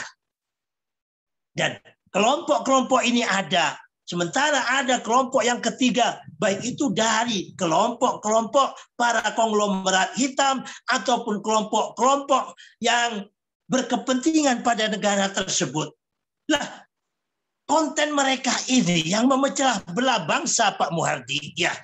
Dan Kelompok-kelompok ini ada. Sementara ada kelompok yang ketiga, baik itu dari kelompok-kelompok para konglomerat hitam ataupun kelompok-kelompok yang berkepentingan pada negara tersebut. Lah, konten mereka ini yang memecah belah bangsa Pak Muhardi. Ya,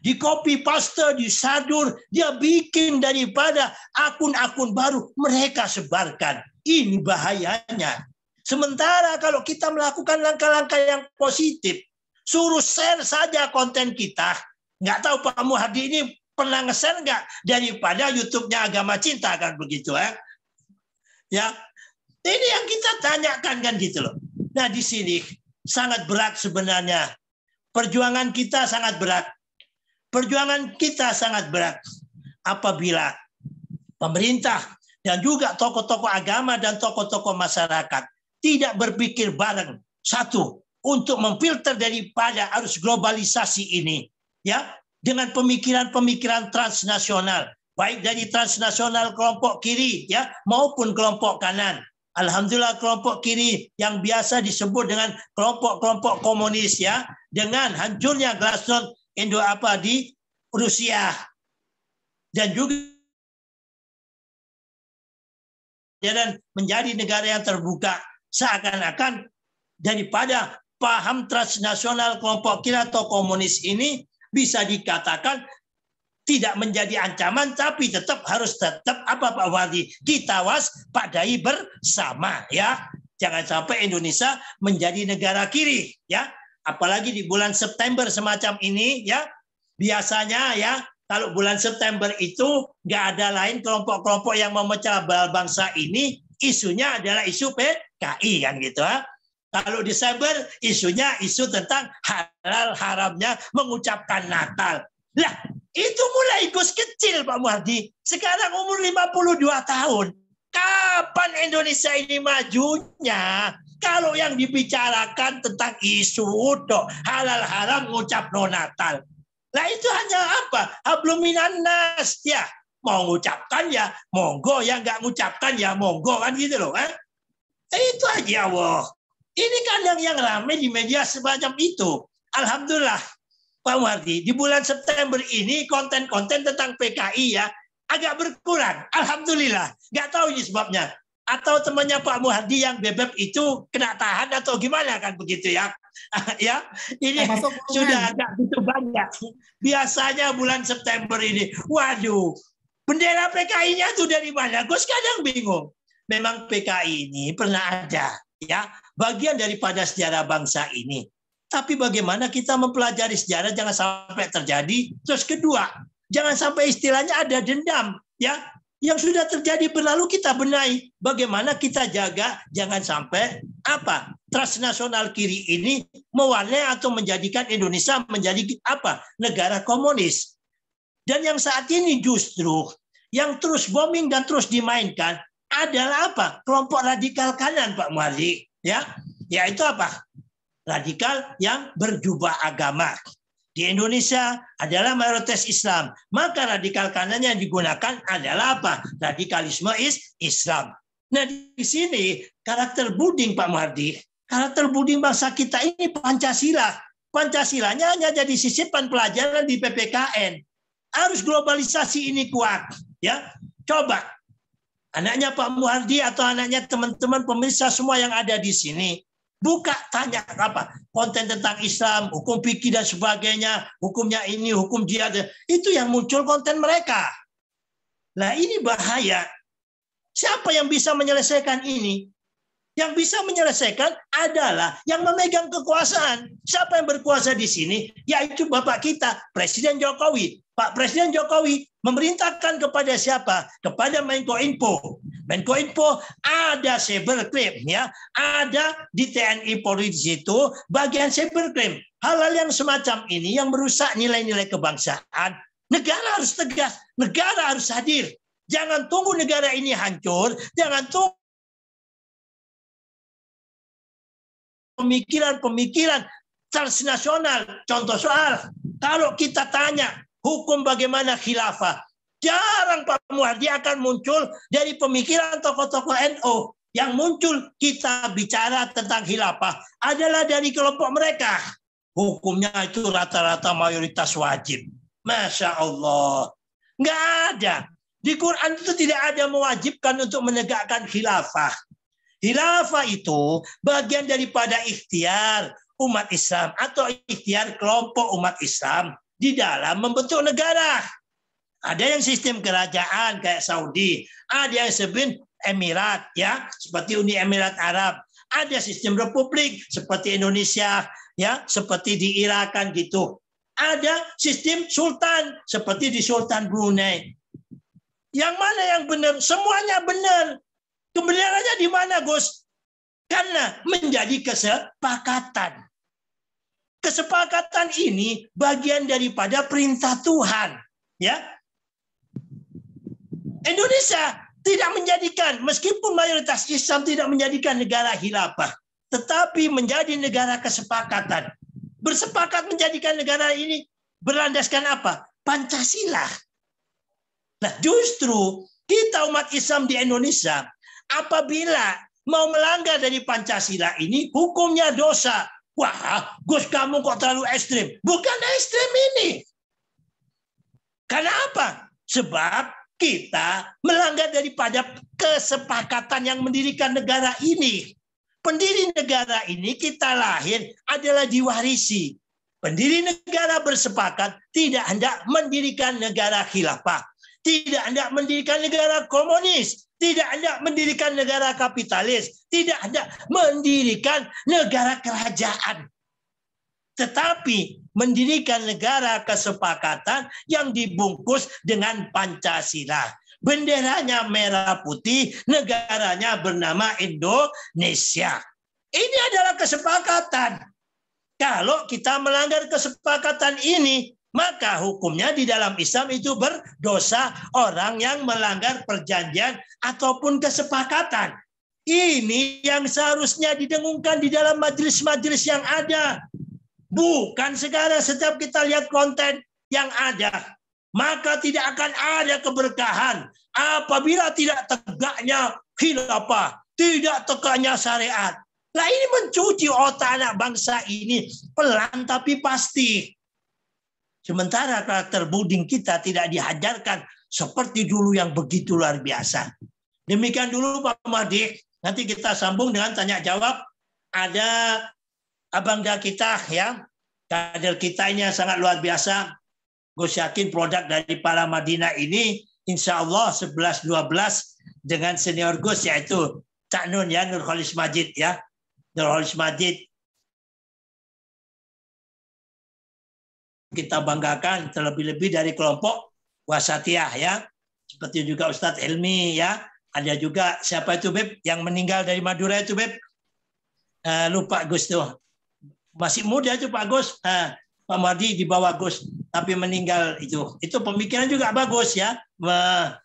di copy paste, di sadur, dia bikin daripada akun-akun baru mereka sebarkan. Ini bahayanya. Sementara kalau kita melakukan langkah-langkah yang positif, suruh share saja konten kita. Nggak tahu Pak Muhadi ini pernah nge-share nggak daripada YouTube-nya Agama Cinta kan begitu ya. Ya, ini yang kita tanyakan kan gitu loh. Nah di sini sangat berat sebenarnya. Perjuangan kita sangat berat. Perjuangan kita sangat berat apabila pemerintah dan juga tokoh-tokoh agama dan tokoh-tokoh masyarakat tidak berpikir bareng satu untuk memfilter daripada arus globalisasi ini ya dengan pemikiran-pemikiran transnasional baik dari transnasional kelompok kiri ya maupun kelompok kanan Alhamdulillah kelompok kiri yang biasa disebut dengan kelompok-kelompok komunis ya dengan hancurnya glasnost Indo apa di Rusia dan juga dan menjadi negara yang terbuka seakan-akan daripada paham transnasional kelompok kiri atau komunis ini bisa dikatakan tidak menjadi ancaman tapi tetap harus tetap apa Pak Wadi kita was padai bersama ya jangan sampai Indonesia menjadi negara kiri ya apalagi di bulan September semacam ini ya biasanya ya kalau bulan September itu nggak ada lain kelompok-kelompok yang memecah bangsa ini isunya adalah isu KI kan gitu. Ah. Kalau di isunya isu tentang halal haramnya mengucapkan Natal. Lah, itu mulai Gus kecil Pak Muhardi. Sekarang umur 52 tahun. Kapan Indonesia ini majunya? Kalau yang dibicarakan tentang isu dok halal haram ngucap no Natal. Lah itu hanya apa? Habluminan nas ya. Mau ngucapkan ya monggo, yang nggak ngucapkan ya monggo kan gitu loh. Kan? Itu aja ya Allah. Ini kan yang ramai di media semacam itu. Alhamdulillah, Pak Mardi, di bulan September ini konten-konten tentang PKI ya agak berkurang. Alhamdulillah, nggak tahu ini sebabnya. Atau temannya Pak Muhadi yang bebek itu kena tahan atau gimana kan begitu ya? <laughs> ya, ini Masuk sudah agak begitu banyak. Biasanya bulan September ini, waduh, bendera PKI-nya tuh dari mana? Gue kadang bingung memang PKI ini pernah ada ya bagian daripada sejarah bangsa ini. Tapi bagaimana kita mempelajari sejarah jangan sampai terjadi. Terus kedua, jangan sampai istilahnya ada dendam ya. Yang sudah terjadi berlalu kita benahi. Bagaimana kita jaga jangan sampai apa? Transnasional kiri ini mewarnai atau menjadikan Indonesia menjadi apa? negara komunis. Dan yang saat ini justru yang terus bombing dan terus dimainkan adalah apa? Kelompok radikal kanan, Pak Muali. Ya, yaitu apa? Radikal yang berjubah agama. Di Indonesia adalah mayoritas Islam. Maka radikal kanan yang digunakan adalah apa? Radikalisme is Islam. Nah di sini karakter buding Pak Muhardi, karakter buding bangsa kita ini Pancasila. Pancasilanya hanya jadi sisipan pelajaran di PPKN. Harus globalisasi ini kuat. Ya, Coba Anaknya Pak Muhardi atau anaknya teman-teman pemirsa semua yang ada di sini, buka tanya apa konten tentang Islam, hukum fikih dan sebagainya, hukumnya ini, hukum dia, itu yang muncul konten mereka. Nah ini bahaya. Siapa yang bisa menyelesaikan ini? Yang bisa menyelesaikan adalah yang memegang kekuasaan. Siapa yang berkuasa di sini? Yaitu Bapak kita, Presiden Jokowi. Pak Presiden Jokowi memerintahkan kepada siapa? Kepada Menko Info. Menko Info ada cybercrime ya, ada di TNI Polri di situ bagian cybercrime. Hal-hal yang semacam ini yang merusak nilai-nilai kebangsaan. Negara harus tegas, negara harus hadir. Jangan tunggu negara ini hancur, jangan tunggu pemikiran-pemikiran transnasional. Contoh soal, kalau kita tanya hukum bagaimana khilafah. Jarang Pak Muhardi akan muncul dari pemikiran tokoh-tokoh NO. Yang muncul kita bicara tentang khilafah adalah dari kelompok mereka. Hukumnya itu rata-rata mayoritas wajib. Masya Allah. Nggak ada. Di Quran itu tidak ada mewajibkan untuk menegakkan khilafah. Khilafah itu bagian daripada ikhtiar umat Islam atau ikhtiar kelompok umat Islam di dalam membentuk negara. Ada yang sistem kerajaan kayak Saudi, ada yang sebut Emirat ya, seperti Uni Emirat Arab. Ada sistem republik seperti Indonesia ya, seperti di Irak kan gitu. Ada sistem sultan seperti di Sultan Brunei. Yang mana yang benar? Semuanya benar. Kebenarannya di mana, Gus? Karena menjadi kesepakatan. Kesepakatan ini bagian daripada perintah Tuhan, ya. Indonesia tidak menjadikan meskipun mayoritas Islam tidak menjadikan negara khilafah, tetapi menjadi negara kesepakatan. Bersepakat menjadikan negara ini berlandaskan apa? Pancasila. Nah, justru kita umat Islam di Indonesia apabila mau melanggar dari Pancasila ini hukumnya dosa Wah, Gus kamu kok terlalu ekstrim. Bukan ekstrim ini. Karena apa? Sebab kita melanggar daripada kesepakatan yang mendirikan negara ini. Pendiri negara ini kita lahir adalah diwarisi. Pendiri negara bersepakat tidak hendak mendirikan negara khilafah. Tidak hendak mendirikan negara komunis tidak ada mendirikan negara kapitalis, tidak ada mendirikan negara kerajaan. Tetapi mendirikan negara kesepakatan yang dibungkus dengan Pancasila. Benderanya merah putih, negaranya bernama Indonesia. Ini adalah kesepakatan. Kalau kita melanggar kesepakatan ini, maka hukumnya di dalam Islam itu berdosa orang yang melanggar perjanjian ataupun kesepakatan. Ini yang seharusnya didengungkan di dalam majelis-majelis yang ada. Bukan sekarang setiap kita lihat konten yang ada. Maka tidak akan ada keberkahan apabila tidak tegaknya khilafah, tidak tegaknya syariat. Nah ini mencuci otak anak bangsa ini pelan tapi pasti. Sementara karakter buding kita tidak dihajarkan seperti dulu yang begitu luar biasa. Demikian dulu Pak Madik. Nanti kita sambung dengan tanya jawab. Ada abang da kita ya, kader kita ini yang sangat luar biasa. Gue yakin produk dari para Madinah ini insya Allah 11-12 dengan senior Gus yaitu Cak Nun ya, Khalis Majid ya. Nur Khalis Majid kita banggakan terlebih-lebih dari kelompok wasatiyah ya. Seperti juga Ustadz Helmi ya. Ada juga siapa itu Beb yang meninggal dari Madura itu Beb? Uh, lupa Gus tuh. Masih muda itu Pak Gus. Uh, Pak Mardi di bawah Gus tapi meninggal itu. Itu pemikiran juga bagus ya.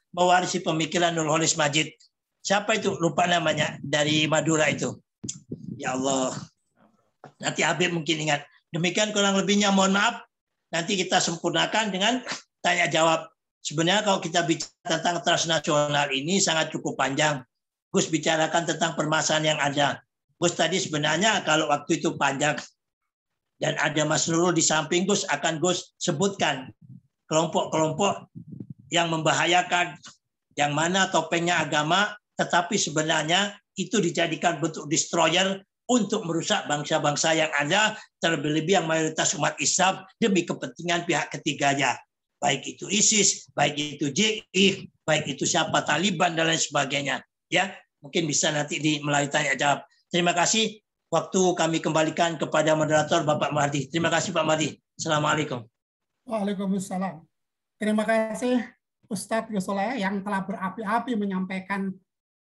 mewarisi pemikiran Nurul Holis Majid. Siapa itu? Lupa namanya dari Madura itu. Ya Allah. Nanti Habib mungkin ingat. Demikian kurang lebihnya mohon maaf nanti kita sempurnakan dengan tanya jawab. Sebenarnya kalau kita bicara tentang transnasional ini sangat cukup panjang. Gus bicarakan tentang permasalahan yang ada. Gus tadi sebenarnya kalau waktu itu panjang dan ada Mas Nurul di samping Gus akan Gus sebutkan kelompok-kelompok yang membahayakan yang mana topengnya agama tetapi sebenarnya itu dijadikan bentuk destroyer untuk merusak bangsa-bangsa yang ada, terlebih yang mayoritas umat Islam demi kepentingan pihak ketiganya. Baik itu ISIS, baik itu JI, baik itu siapa Taliban dan lain sebagainya. Ya, mungkin bisa nanti di melalui tanya jawab. Terima kasih. Waktu kami kembalikan kepada moderator Bapak Mardi Terima kasih Pak Mardi Assalamualaikum. Waalaikumsalam. Terima kasih Ustadz Yusola yang telah berapi-api menyampaikan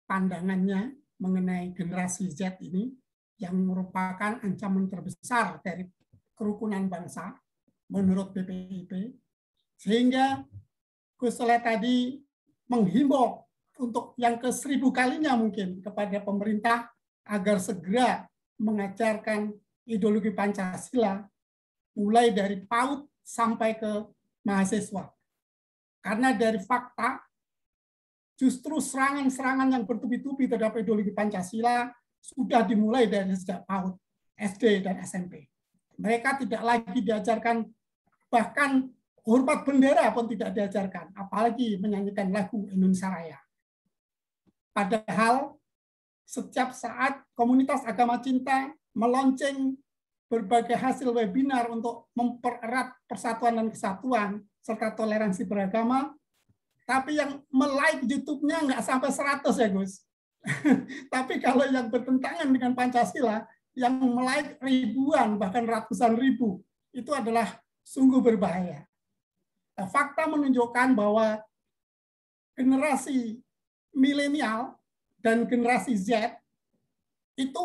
pandangannya mengenai generasi Z ini yang merupakan ancaman terbesar dari kerukunan bangsa menurut BPIP. Sehingga Gus Soleh tadi menghimbau untuk yang ke seribu kalinya mungkin kepada pemerintah agar segera mengajarkan ideologi Pancasila mulai dari PAUD sampai ke mahasiswa. Karena dari fakta justru serangan-serangan yang bertubi-tubi terhadap ideologi Pancasila sudah dimulai dari sejak PAUD, SD dan SMP. Mereka tidak lagi diajarkan bahkan hormat bendera pun tidak diajarkan, apalagi menyanyikan lagu Indonesia Raya. Padahal setiap saat komunitas agama cinta melonceng berbagai hasil webinar untuk mempererat persatuan dan kesatuan serta toleransi beragama. Tapi yang melike YouTube-nya nggak sampai 100 ya Gus. <laughs> Tapi kalau yang bertentangan dengan Pancasila, yang melaik ribuan bahkan ratusan ribu, itu adalah sungguh berbahaya. Nah, fakta menunjukkan bahwa generasi milenial dan generasi Z itu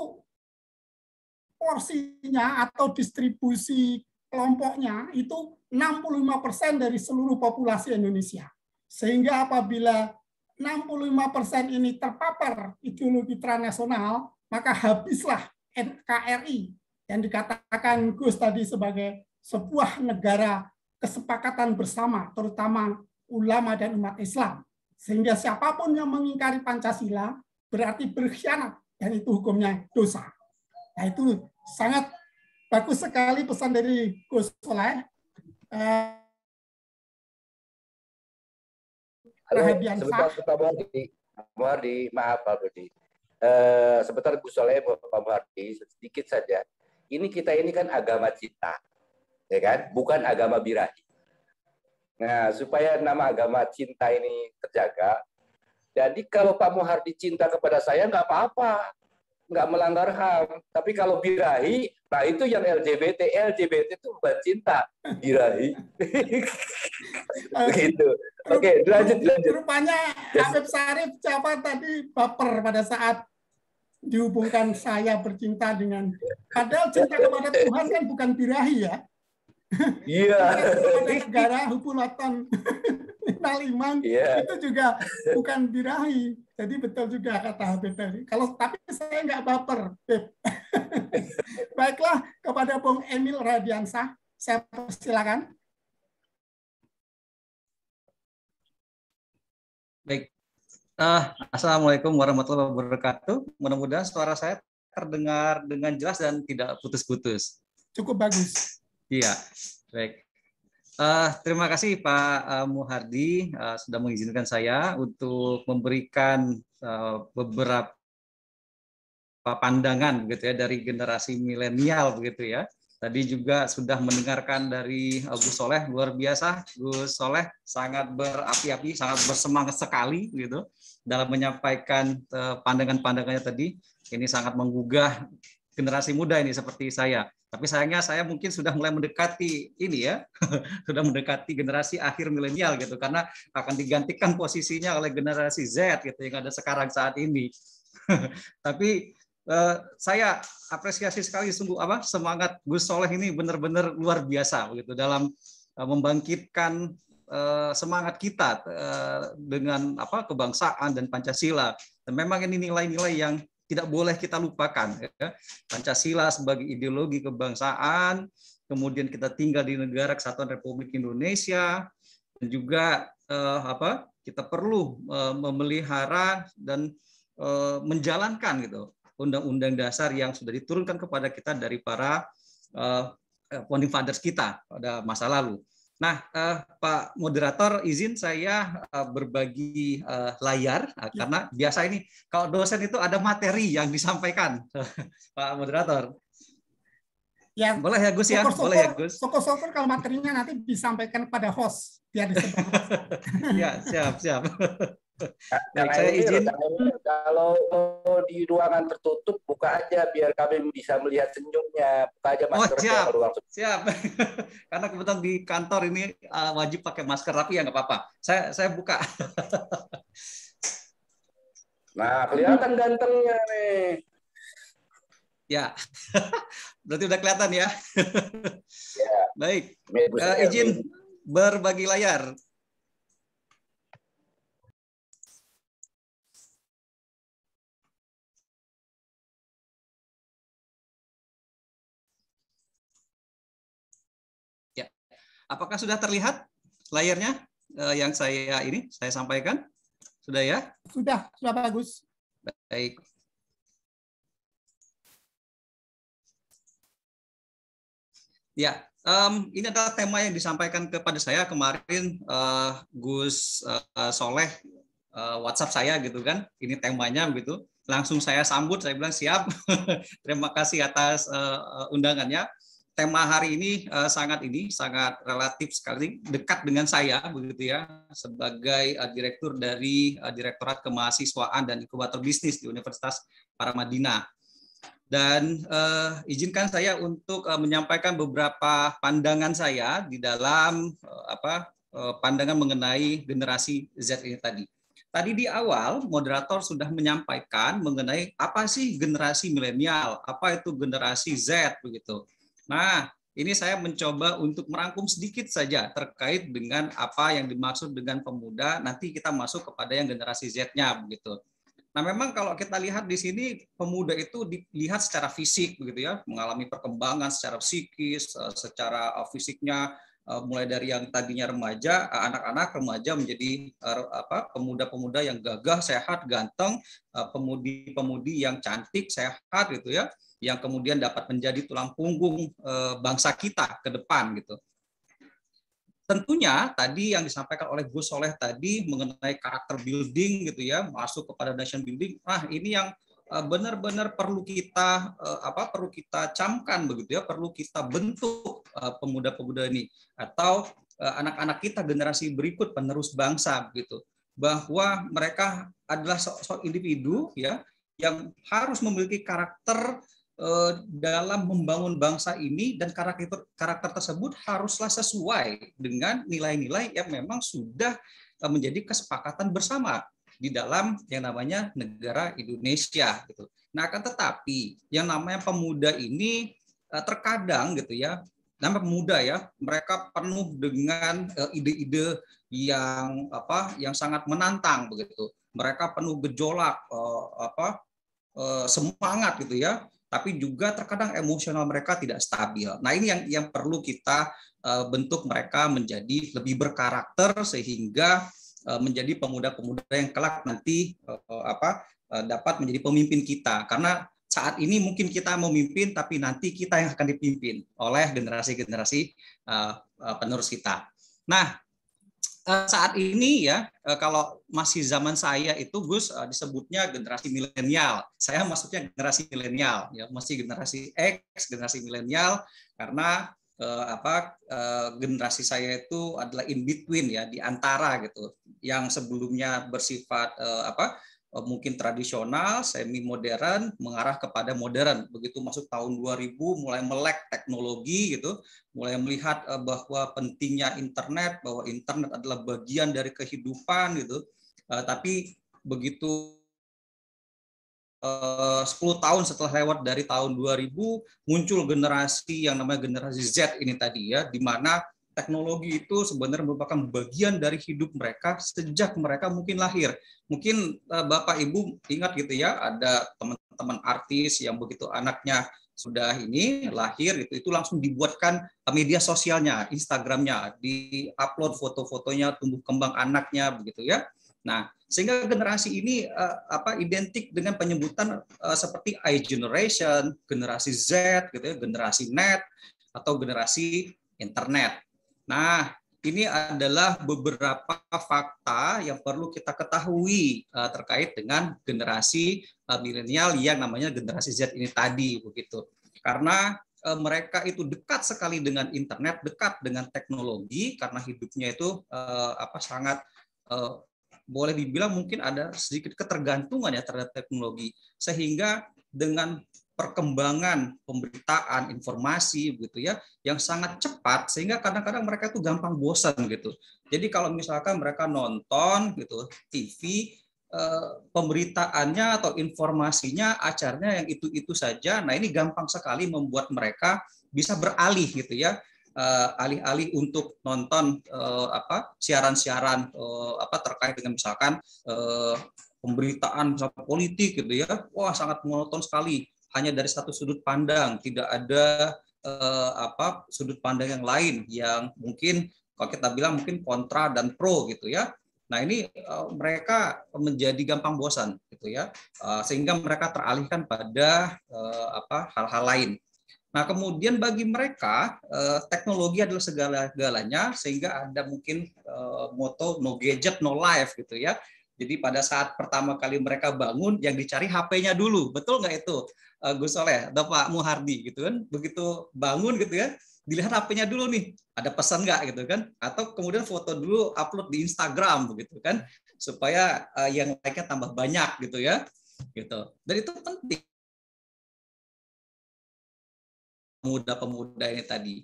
porsinya atau distribusi kelompoknya itu 65% dari seluruh populasi Indonesia. Sehingga apabila 65% ini terpapar ideologi transnasional, maka habislah NKRI yang dikatakan Gus tadi sebagai sebuah negara kesepakatan bersama, terutama ulama dan umat Islam. Sehingga siapapun yang mengingkari Pancasila berarti berkhianat dan itu hukumnya dosa. Nah itu sangat bagus sekali pesan dari Gus Soleh. Eh, sebentar Pak Muhardi, Muhardi, maaf Pak Budi. Uh, sebentar Gus Soleh, Pak Muhardi, sedikit saja. Ini kita ini kan agama cinta, ya kan? Bukan agama birahi. Nah, supaya nama agama cinta ini terjaga, jadi kalau Pak Muhardi cinta kepada saya nggak apa-apa, nggak melanggar HAM. Tapi kalau birahi, Nah itu yang LGBT, LGBT itu bukan cinta, dirahi. Begitu. Eh, Oke, okay, lanjut, lanjut. Rupanya Habib Sarif siapa tadi baper pada saat dihubungkan saya bercinta dengan padahal cinta kepada Tuhan kan bukan birahi ya. Iya. Yeah. negara hukum Taliman yeah. itu juga bukan birahi. Jadi betul juga kata Habib tadi. Kalau tapi saya nggak baper, Beb. <laughs> Baiklah kepada Bung Emil Radiansah, saya persilakan. Baik. Uh, Assalamualaikum warahmatullahi wabarakatuh. Mudah-mudahan suara saya terdengar dengan jelas dan tidak putus-putus. Cukup bagus. Iya. Baik. Uh, terima kasih Pak uh, Muhardi uh, sudah mengizinkan saya untuk memberikan uh, beberapa pandangan begitu ya dari generasi milenial begitu ya. Tadi juga sudah mendengarkan dari uh, Gus Soleh luar biasa. Gus Soleh sangat berapi-api, sangat bersemangat sekali gitu dalam menyampaikan pandangan-pandangannya tadi. Ini sangat menggugah generasi muda ini seperti saya. Tapi sayangnya saya mungkin sudah mulai mendekati ini ya, <laughs> sudah mendekati generasi akhir milenial gitu karena akan digantikan posisinya oleh generasi Z gitu yang ada sekarang saat ini. <laughs> Tapi eh, saya apresiasi sekali sungguh apa semangat Gus Soleh ini benar-benar luar biasa gitu dalam eh, membangkitkan eh, semangat kita dengan apa kebangsaan dan Pancasila. Dan memang ini nilai-nilai yang tidak boleh kita lupakan. Ya. Pancasila sebagai ideologi kebangsaan, kemudian kita tinggal di negara kesatuan Republik Indonesia, dan juga eh, apa kita perlu eh, memelihara dan eh, menjalankan gitu undang-undang dasar yang sudah diturunkan kepada kita dari para eh, eh founding fathers kita pada masa lalu. Nah, uh, Pak Moderator, izin saya uh, berbagi uh, layar ya. karena biasa ini kalau dosen itu ada materi yang disampaikan, <laughs> Pak Moderator. Ya, boleh ya Gus ya, syukur, boleh ya Gus. Syukur-syukur kalau materinya nanti disampaikan pada host biar <laughs> ya, siap siap. Baik, nah, saya izin. Kalau di ruangan tertutup, buka aja biar kami bisa melihat senyumnya. Buka aja masker Oh, siap. siap. <laughs> Karena kebetulan di kantor ini uh, wajib pakai masker, tapi ya nggak apa-apa. Saya saya buka. <laughs> nah, kelihatan gantengnya nih. Ya, <laughs> berarti udah kelihatan ya. ya. Baik, uh, izin berbagi layar. Apakah sudah terlihat layarnya eh, yang saya ini saya sampaikan? Sudah ya? Sudah, sudah bagus. Baik. Ya, um, ini adalah tema yang disampaikan kepada saya kemarin uh, Gus uh, Soleh uh, WhatsApp saya gitu kan. Ini temanya begitu. Langsung saya sambut, saya bilang siap. <laughs> Terima kasih atas uh, undangannya tema hari ini uh, sangat ini sangat relatif sekali dekat dengan saya begitu ya sebagai uh, direktur dari uh, Direktorat Kemahasiswaan dan Inkubator Bisnis di Universitas Paramadina. Dan uh, izinkan saya untuk uh, menyampaikan beberapa pandangan saya di dalam uh, apa uh, pandangan mengenai generasi Z ini tadi. Tadi di awal moderator sudah menyampaikan mengenai apa sih generasi milenial, apa itu generasi Z begitu. Nah, ini saya mencoba untuk merangkum sedikit saja terkait dengan apa yang dimaksud dengan pemuda. Nanti kita masuk kepada yang generasi Z-nya begitu. Nah, memang kalau kita lihat di sini pemuda itu dilihat secara fisik begitu ya, mengalami perkembangan secara psikis, eh, secara eh, fisiknya eh, mulai dari yang tadinya remaja, anak-anak remaja menjadi apa pemuda-pemuda yang gagah, sehat, ganteng, pemudi-pemudi yang cantik, sehat gitu ya yang kemudian dapat menjadi tulang punggung eh, bangsa kita ke depan gitu. Tentunya tadi yang disampaikan oleh Gus Soleh tadi mengenai karakter building gitu ya, masuk kepada nation building. Ah, ini yang eh, benar-benar perlu kita eh, apa perlu kita camkan begitu ya perlu kita bentuk pemuda-pemuda ini atau anak-anak kita generasi berikut penerus bangsa begitu bahwa mereka adalah sosok individu ya yang harus memiliki karakter Eh, dalam membangun bangsa ini dan karakter karakter tersebut haruslah sesuai dengan nilai-nilai yang memang sudah eh, menjadi kesepakatan bersama di dalam yang namanya negara Indonesia gitu. Nah, akan tetapi yang namanya pemuda ini eh, terkadang gitu ya, nama pemuda ya, mereka penuh dengan ide-ide yang apa yang sangat menantang begitu. Mereka penuh gejolak apa semangat gitu ya tapi juga terkadang emosional mereka tidak stabil. Nah, ini yang yang perlu kita uh, bentuk mereka menjadi lebih berkarakter sehingga uh, menjadi pemuda-pemuda yang kelak nanti uh, apa dapat menjadi pemimpin kita karena saat ini mungkin kita mau memimpin tapi nanti kita yang akan dipimpin oleh generasi-generasi penerus kita. Nah, Eh, saat ini ya eh, kalau masih zaman saya itu Gus eh, disebutnya generasi milenial. Saya maksudnya generasi milenial ya masih generasi X, generasi milenial karena eh, apa eh, generasi saya itu adalah in between ya di antara gitu yang sebelumnya bersifat eh, apa Eh, mungkin tradisional, semi modern mengarah kepada modern. Begitu masuk tahun 2000 mulai melek teknologi gitu, mulai melihat eh, bahwa pentingnya internet, bahwa internet adalah bagian dari kehidupan gitu. Eh, tapi begitu uh, 10 tahun setelah lewat dari tahun 2000 muncul generasi yang namanya generasi Z ini tadi ya, di mana teknologi itu sebenarnya merupakan bagian dari hidup mereka sejak mereka mungkin lahir. Mungkin eh, Bapak Ibu ingat gitu ya, ada teman-teman artis yang begitu anaknya sudah ini lahir itu itu langsung dibuatkan eh, media sosialnya, Instagramnya, diupload foto-fotonya tumbuh kembang anaknya begitu ya. Nah, sehingga generasi ini uh, apa identik dengan penyebutan uh, seperti I generation, generasi Z gitu ya, generasi net atau generasi internet. Nah, ini adalah beberapa fakta yang perlu kita ketahui uh, terkait dengan generasi uh, milenial yang namanya generasi Z ini tadi begitu. Karena uh, mereka itu dekat sekali dengan internet, dekat dengan teknologi karena hidupnya itu uh, apa sangat uh, boleh dibilang mungkin ada sedikit ketergantungan ya terhadap teknologi sehingga dengan perkembangan pemberitaan informasi gitu ya yang sangat cepat sehingga kadang-kadang mereka itu gampang bosan gitu. Jadi kalau misalkan mereka nonton gitu TV eh, pemberitaannya atau informasinya acaranya yang itu-itu saja. Nah, ini gampang sekali membuat mereka bisa beralih gitu ya. Eh, alih-alih uh, untuk nonton uh, apa siaran-siaran apa terkait dengan misalkan pemberitaan misal politik gitu ya. Wah, sangat monoton sekali hanya dari satu sudut pandang, tidak ada eh, apa sudut pandang yang lain yang mungkin kalau kita bilang mungkin kontra dan pro gitu ya. Nah ini eh, mereka menjadi gampang bosan gitu ya, eh, sehingga mereka teralihkan pada eh, apa hal-hal lain. Nah kemudian bagi mereka eh, teknologi adalah segala-galanya sehingga ada mungkin eh, moto no gadget no life gitu ya. Jadi pada saat pertama kali mereka bangun, yang dicari HP-nya dulu, betul nggak itu? uh, Gus Soleh atau Pak Muhardi gitu kan begitu bangun gitu ya dilihat HP-nya dulu nih ada pesan nggak gitu kan atau kemudian foto dulu upload di Instagram begitu kan supaya uh, yang like-nya tambah banyak gitu ya gitu dan itu penting pemuda-pemuda ini tadi.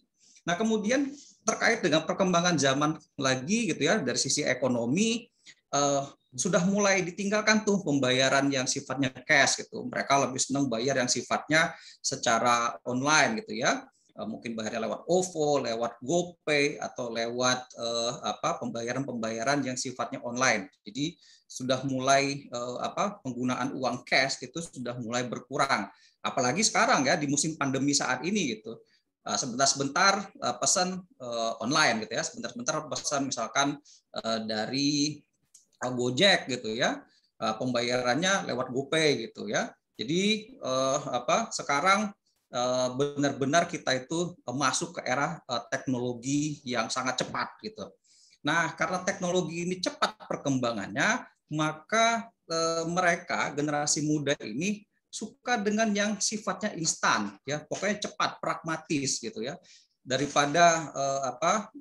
Nah kemudian terkait dengan perkembangan zaman lagi gitu ya dari sisi ekonomi eh, sudah mulai ditinggalkan tuh pembayaran yang sifatnya cash gitu. Mereka lebih senang bayar yang sifatnya secara online gitu ya. Eh, mungkin bayarnya lewat OVO, lewat GoPay atau lewat eh, apa pembayaran-pembayaran yang sifatnya online. Jadi sudah mulai eh, apa penggunaan uang cash itu sudah mulai berkurang. Apalagi sekarang ya di musim pandemi saat ini gitu eh, sebentar-sebentar eh, pesan online gitu ya sebentar-sebentar pesan misalkan dari Gojek gitu ya, eh, pembayarannya lewat GoPay gitu ya. Jadi eh, apa sekarang eh, benar-benar kita itu masuk ke era teknologi yang sangat cepat gitu. Nah, karena teknologi ini cepat perkembangannya, maka mereka generasi muda ini suka dengan yang sifatnya instan ya, pokoknya cepat, pragmatis gitu ya. Daripada apa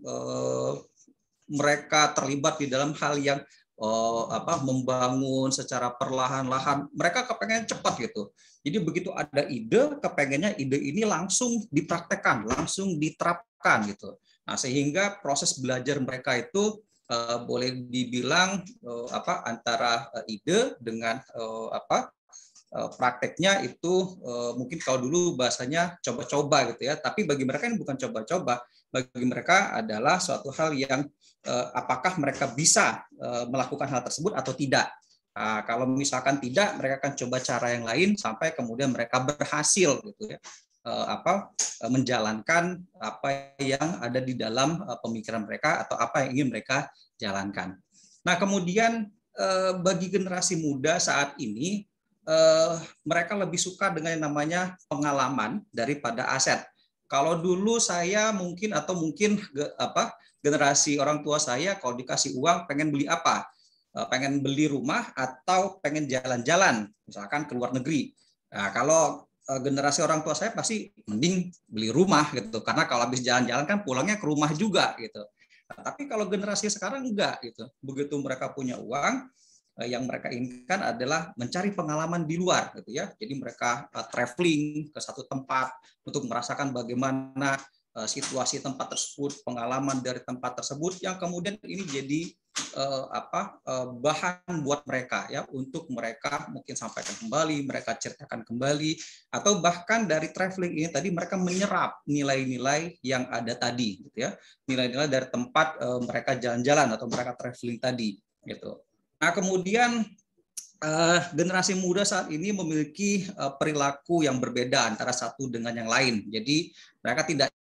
mereka terlibat di dalam hal yang uh, apa membangun secara perlahan-lahan. Mereka kepengen cepat gitu. Jadi begitu ada ide, kepengennya ide ini langsung dipraktekkan, langsung diterapkan gitu. Nah, sehingga proses belajar mereka itu uh, boleh dibilang uh, apa antara uh, ide dengan uh, apa prakteknya itu mungkin kalau dulu bahasanya coba-coba gitu ya. Tapi bagi mereka ini bukan coba-coba, bagi mereka adalah suatu hal yang Eh, apakah mereka bisa eh, melakukan hal tersebut atau tidak. Nah, kalau misalkan tidak, mereka akan coba cara yang lain sampai kemudian mereka berhasil gitu ya eh, apa menjalankan apa yang ada di dalam pemikiran mereka atau apa yang ingin mereka jalankan. Nah kemudian bagi generasi muda saat ini mereka lebih suka dengan yang namanya pengalaman daripada aset. Kalau dulu saya mungkin atau mungkin apa generasi orang tua saya kalau dikasih uang pengen beli apa? Eh, pengen beli rumah atau pengen jalan-jalan, misalkan ke luar negeri. Nah, kalau eh, generasi orang tua saya pasti mending beli rumah gitu, karena kalau habis jalan-jalan kan pulangnya ke rumah juga gitu. Nah, tapi kalau generasi sekarang enggak gitu. Begitu mereka punya uang, eh, yang mereka inginkan adalah mencari pengalaman di luar gitu ya. Jadi mereka traveling ke satu tempat untuk merasakan bagaimana Eh, situasi tempat tersebut, pengalaman dari tempat tersebut yang kemudian ini jadi eh, apa eh, bahan buat mereka ya untuk mereka mungkin sampaikan kembali, mereka ceritakan kembali atau bahkan dari traveling ini tadi mereka menyerap nilai-nilai yang ada tadi gitu ya. Nilai-nilai dari tempat mereka jalan-jalan atau mereka traveling tadi gitu. Nah, kemudian generasi muda saat ini memiliki perilaku yang berbeda antara satu dengan yang lain. Jadi mereka tidak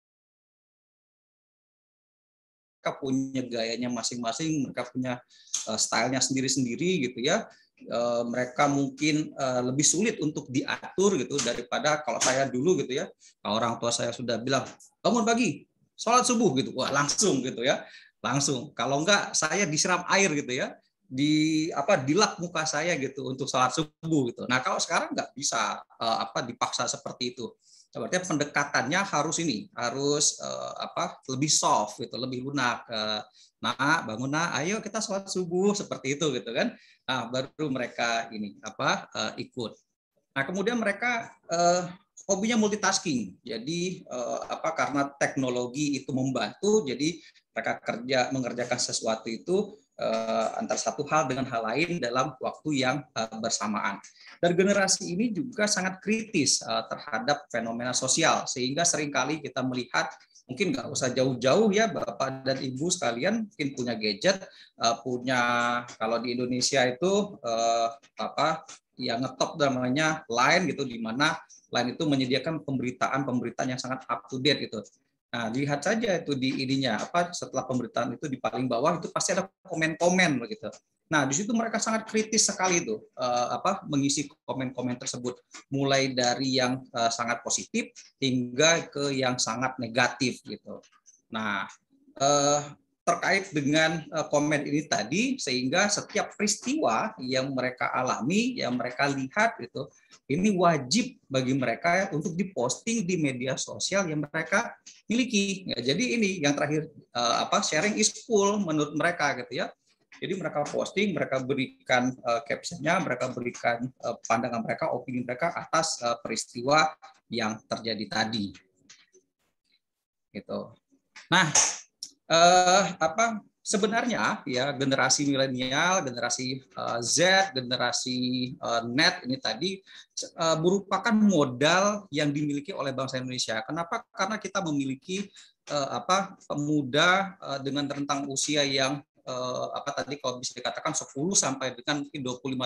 mereka punya gayanya masing-masing, mereka punya eh, stylenya sendiri-sendiri gitu ya. Uh, mereka mungkin uh, lebih sulit untuk diatur gitu daripada kalau saya dulu gitu ya. Kalau orang tua saya sudah bilang bangun pagi, sholat subuh gitu, wah langsung gitu ya, langsung. Kalau enggak saya disiram air gitu ya di apa dilap muka saya gitu untuk sholat subuh gitu. Nah kalau sekarang nggak bisa uh, apa dipaksa seperti itu. Berarti pendekatannya harus ini, harus uh, apa lebih soft gitu, lebih lunak. Uh, nah, bangun nah, ayo kita sholat subuh seperti itu gitu kan. Nah, baru mereka ini apa uh, ikut. Nah, kemudian mereka uh, hobinya multitasking. Jadi uh, apa karena teknologi itu membantu, jadi mereka kerja mengerjakan sesuatu itu antara satu hal dengan hal lain dalam waktu yang bersamaan. Dan generasi ini juga sangat kritis eh, terhadap fenomena sosial, sehingga seringkali kita melihat mungkin nggak usah jauh-jauh ya bapak dan ibu sekalian mungkin punya gadget, eh, punya kalau di Indonesia itu uh, apa yang ngetop namanya line gitu di mana Line itu menyediakan pemberitaan-pemberitaan yang sangat up to date gitu. Nah, lihat saja itu di ininya apa setelah pemberitaan itu di paling bawah itu pasti ada komen-komen begitu. Nah, di situ mereka sangat kritis sekali itu eh, apa mengisi komen-komen tersebut mulai dari yang eh, sangat positif hingga ke yang sangat negatif gitu. Nah, eh, terkait dengan eh, komen ini tadi sehingga setiap peristiwa yang mereka alami yang mereka lihat itu ini wajib bagi mereka ya untuk diposting di media sosial yang mereka miliki ya, jadi ini yang terakhir eh, apa sharing is cool menurut mereka gitu ya jadi mereka posting mereka berikan eh, captionnya mereka berikan pandangan mereka opini mereka atas peristiwa yang terjadi tadi gitu nah eh, apa sebenarnya ya generasi milenial, generasi uh, Z, generasi uh, net ini tadi uh, merupakan modal yang dimiliki oleh bangsa Indonesia. Kenapa? Karena kita memiliki uh, apa pemuda uh, dengan rentang usia yang eh, apa tadi kalau bisa dikatakan 10 sampai dengan 25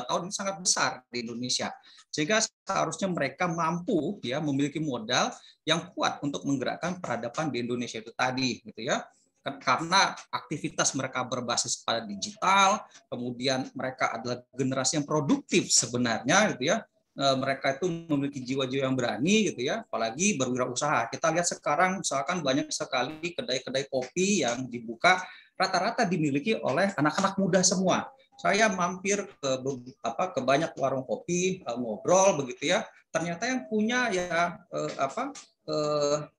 tahun ini sangat besar di Indonesia. Sehingga seharusnya mereka mampu ya memiliki modal yang kuat untuk menggerakkan peradaban di Indonesia itu tadi gitu ya. Kan karena aktivitas mereka berbasis pada digital, kemudian mereka adalah generasi yang produktif sebenarnya gitu ya. Eh, mereka itu memiliki jiwa-jiwa yang berani gitu ya, apalagi berwirausaha. Kita lihat sekarang misalkan banyak sekali kedai-kedai kopi yang dibuka rata-rata dimiliki oleh anak-anak muda semua. Saya mampir ke apa ke banyak warung kopi eh, ngobrol begitu ya. Ternyata yang punya ya eh, apa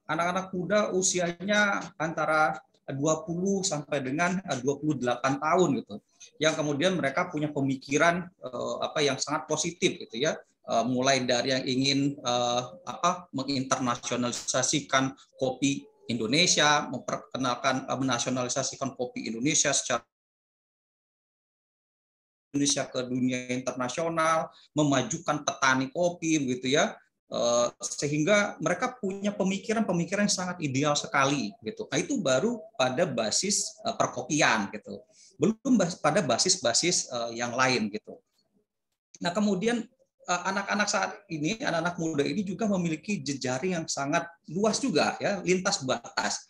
anak-anak muda usianya antara 20 sampai dengan 28 eh, tahun gitu. Yang kemudian mereka punya pemikiran uh, apa yang sangat positif gitu ya. Uh, mulai dari yang ingin uh, apa menginternasionalisasikan kopi Indonesia, memperkenalkan menasionalisasikan kopi Indonesia secara Indonesia ke dunia internasional, memajukan petani kopi begitu ya, Eh, sehingga mereka punya pemikiran-pemikiran yang sangat ideal sekali gitu. Nah, itu baru pada basis eh, perkopian gitu. Belum pada basis-basis eh, yang lain gitu. Nah, kemudian anak-anak saat ini, anak-anak muda ini juga memiliki jejaring yang sangat luas juga ya, lintas batas.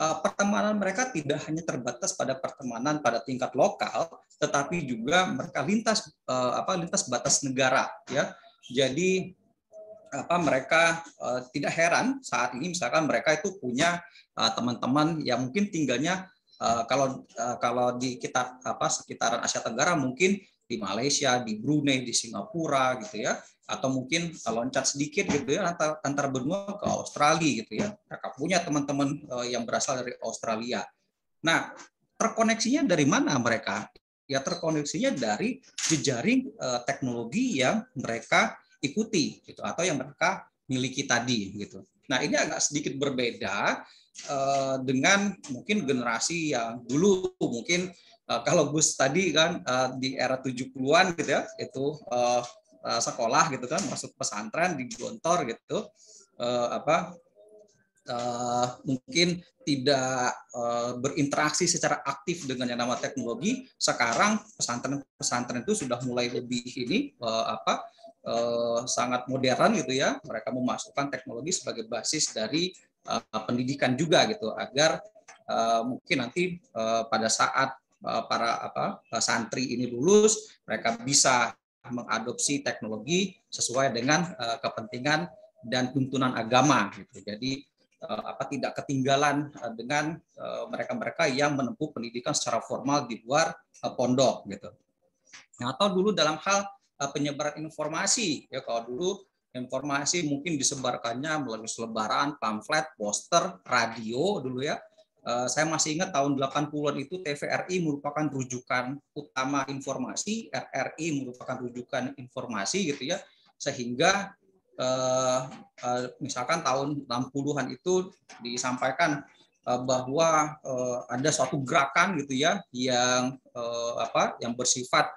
Pertemanan mereka tidak hanya terbatas pada pertemanan pada tingkat lokal, tetapi juga mereka lintas apa lintas batas negara ya. Jadi apa mereka uh, tidak heran saat ini misalkan mereka itu punya eh, teman-teman uh, yang mungkin tinggalnya uh, kalau uh, kalau di kita apa sekitaran Asia Tenggara mungkin di Malaysia, di Brunei, di Singapura gitu ya atau mungkin loncat sedikit gitu ya antar, antar benua ke Australia gitu ya. Mereka punya teman-teman uh, yang berasal dari Australia. Nah, terkoneksinya dari mana mereka? Ya terkoneksinya dari jejaring uh, teknologi yang mereka ikuti gitu atau yang mereka miliki tadi gitu. Nah, ini agak sedikit berbeda uh, dengan mungkin generasi yang dulu mungkin uh, kalau Gus tadi kan uh, di era 70-an gitu ya, itu uh, sekolah gitu kan masuk pesantren di Gontor gitu. Uh, apa uh, mungkin tidak uh, berinteraksi secara aktif dengan yang nama teknologi sekarang pesantren-pesantren itu sudah mulai lebih ini uh, apa eh, sangat modern gitu ya. Mereka memasukkan teknologi sebagai basis dari eh, pendidikan juga gitu agar eh, mungkin nanti eh, pada saat eh, para apa eh, santri ini lulus mereka bisa mengadopsi teknologi sesuai dengan eh, kepentingan dan tuntunan agama gitu. Jadi eh, apa tidak ketinggalan eh, dengan mereka-mereka yang menempuh pendidikan secara formal di luar pondok gitu. Nah, atau dulu dalam hal Eh, penyebaran informasi ya kalau dulu informasi mungkin disebarkannya melalui selebaran, pamflet, poster, radio dulu ya. Eh, saya masih ingat tahun 80-an itu TVRI merupakan rujukan utama informasi, RRI merupakan rujukan informasi gitu ya. Sehingga eh, misalkan tahun 60-an itu disampaikan bahwa ada suatu gerakan gitu ya yang apa yang bersifat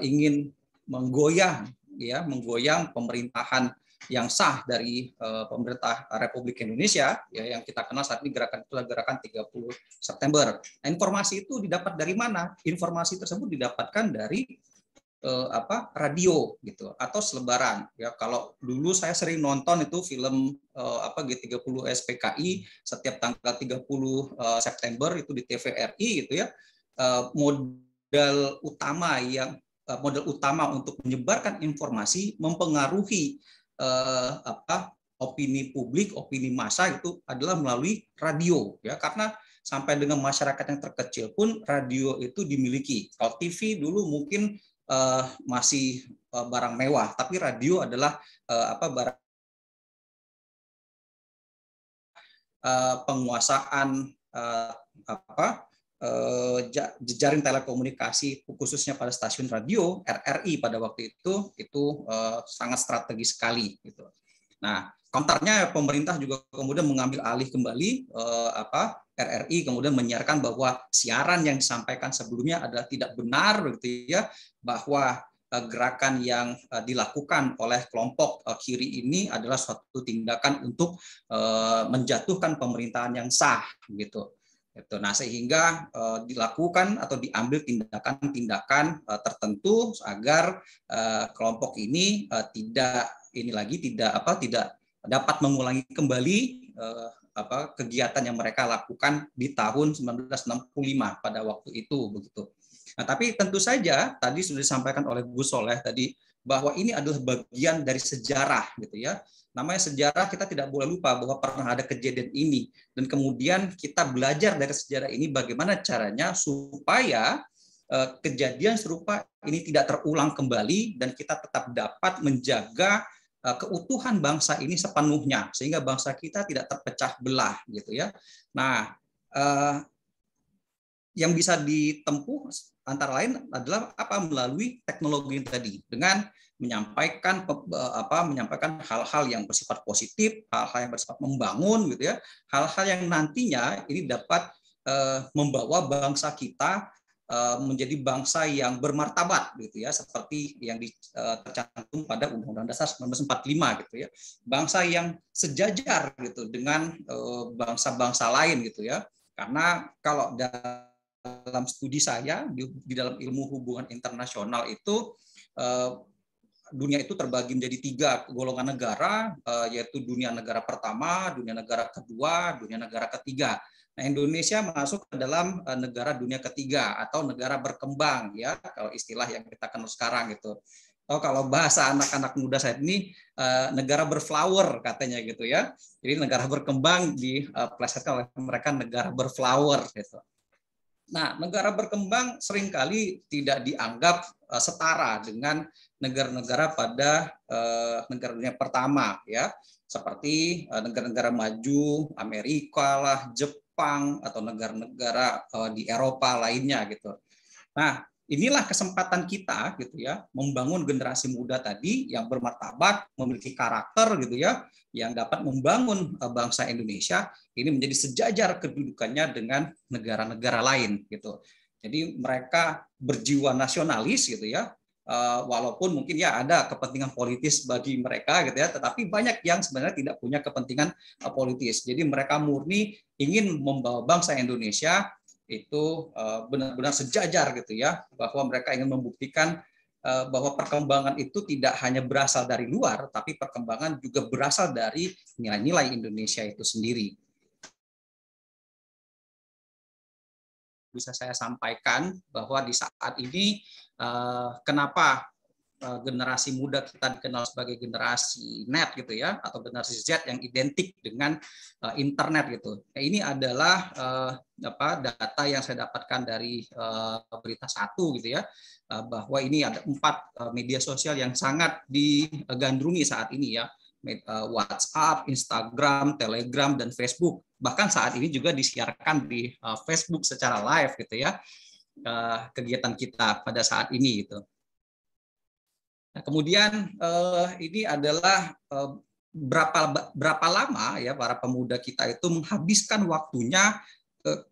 ingin menggoyang ya menggoyang pemerintahan yang sah dari eh, pemerintah Republik Indonesia ya yang kita kenal saat ini gerakan itu gerakan 30 September. Nah, informasi itu didapat dari mana? Informasi tersebut didapatkan dari eh, apa radio gitu atau selebaran ya kalau dulu saya sering nonton itu film eh, apa G30 SPKI setiap tanggal 30 eh, September itu di TVRI gitu ya eh, modal utama yang Eh, model utama untuk menyebarkan informasi mempengaruhi eh, apa opini publik, opini massa itu adalah melalui radio ya karena sampai dengan masyarakat yang terkecil pun radio itu dimiliki. Kalau TV dulu mungkin eh, masih eh, barang mewah, tapi radio adalah eh, apa barang eh, penguasaan eh, apa Eh, jejaring telekomunikasi khususnya pada stasiun radio RRI pada waktu itu itu eh, sangat strategis sekali gitu. Nah, kontarnya pemerintah juga kemudian mengambil alih kembali eh, apa RRI kemudian menyiarkan bahwa siaran yang disampaikan sebelumnya adalah tidak benar begitu ya bahwa gerakan yang dilakukan oleh kelompok kiri ini adalah suatu tindakan untuk menjatuhkan pemerintahan yang sah gitu. Gitu. Nah, sehingga uh, dilakukan atau diambil tindakan-tindakan uh, tertentu agar uh, kelompok ini uh, tidak ini lagi tidak apa tidak dapat mengulangi kembali uh, apa kegiatan yang mereka lakukan di tahun 1965 pada waktu itu begitu. Nah, tapi tentu saja tadi sudah disampaikan oleh Bu Soleh tadi bahwa ini adalah bagian dari sejarah gitu ya. Namanya sejarah kita tidak boleh lupa bahwa pernah ada kejadian ini dan kemudian kita belajar dari sejarah ini bagaimana caranya supaya eh, kejadian serupa ini tidak terulang kembali dan kita tetap dapat menjaga eh, keutuhan bangsa ini sepenuhnya sehingga bangsa kita tidak terpecah belah gitu ya. Nah, eh, yang bisa ditempuh antara lain adalah apa melalui teknologi tadi dengan menyampaikan e, apa menyampaikan hal-hal yang bersifat positif, hal-hal yang bersifat membangun gitu ya, hal-hal yang nantinya ini dapat uh, membawa bangsa kita uh, menjadi bangsa yang bermartabat gitu ya, seperti yang tercantum pada Undang-Undang Dasar 1945 gitu ya, bangsa yang sejajar gitu dengan bangsa-bangsa lain gitu ya, karena kalau dalam dalam studi saya di, di dalam ilmu hubungan internasional itu eh, dunia itu terbagi menjadi tiga golongan negara eh, yaitu dunia negara pertama, dunia negara kedua, dunia negara ketiga. Nah, Indonesia masuk ke dalam eh, negara dunia ketiga atau negara berkembang ya kalau istilah yang kita kenal sekarang gitu. Atau oh, kalau bahasa anak-anak muda saat ini eh, negara berflower katanya gitu ya. Jadi negara berkembang di diplesetkan eh, oleh mereka negara berflower gitu. Nah, negara berkembang seringkali tidak dianggap eh, setara dengan negara-negara pada eh, negaranya pertama ya, seperti eh, negara-negara maju, Amerika lah, Jepang atau negara-negara di Eropa lainnya gitu. Nah, inilah kesempatan kita gitu ya membangun generasi muda tadi yang bermartabat memiliki karakter gitu ya yang dapat membangun eh, bangsa Indonesia ini menjadi sejajar kedudukannya dengan negara-negara lain gitu jadi mereka berjiwa nasionalis gitu ya eh, walaupun mungkin ya ada kepentingan politis bagi mereka gitu ya tetapi banyak yang sebenarnya tidak punya kepentingan eh, politis jadi mereka murni ingin membawa bangsa Indonesia itu eh, benar-benar sejajar gitu ya bahwa mereka ingin membuktikan eh, bahwa perkembangan itu tidak hanya berasal dari luar tapi perkembangan juga berasal dari nilai-nilai Indonesia itu sendiri. Bisa saya sampaikan bahwa di saat ini eh, kenapa Eh, generasi muda kita dikenal sebagai generasi net gitu ya atau generasi Z yang identik dengan uh, internet gitu. Nah, ini adalah uh, apa data yang saya dapatkan dari uh, berita satu gitu ya uh, bahwa ini ada empat uh, media sosial yang sangat digandrungi saat ini ya. WhatsApp, Instagram, Telegram, dan Facebook. Bahkan saat ini juga disiarkan di Facebook secara live gitu ya kegiatan kita pada saat ini gitu. Nah, kemudian eh, ini adalah eh, berapa berapa lama ya para pemuda kita itu menghabiskan waktunya eh,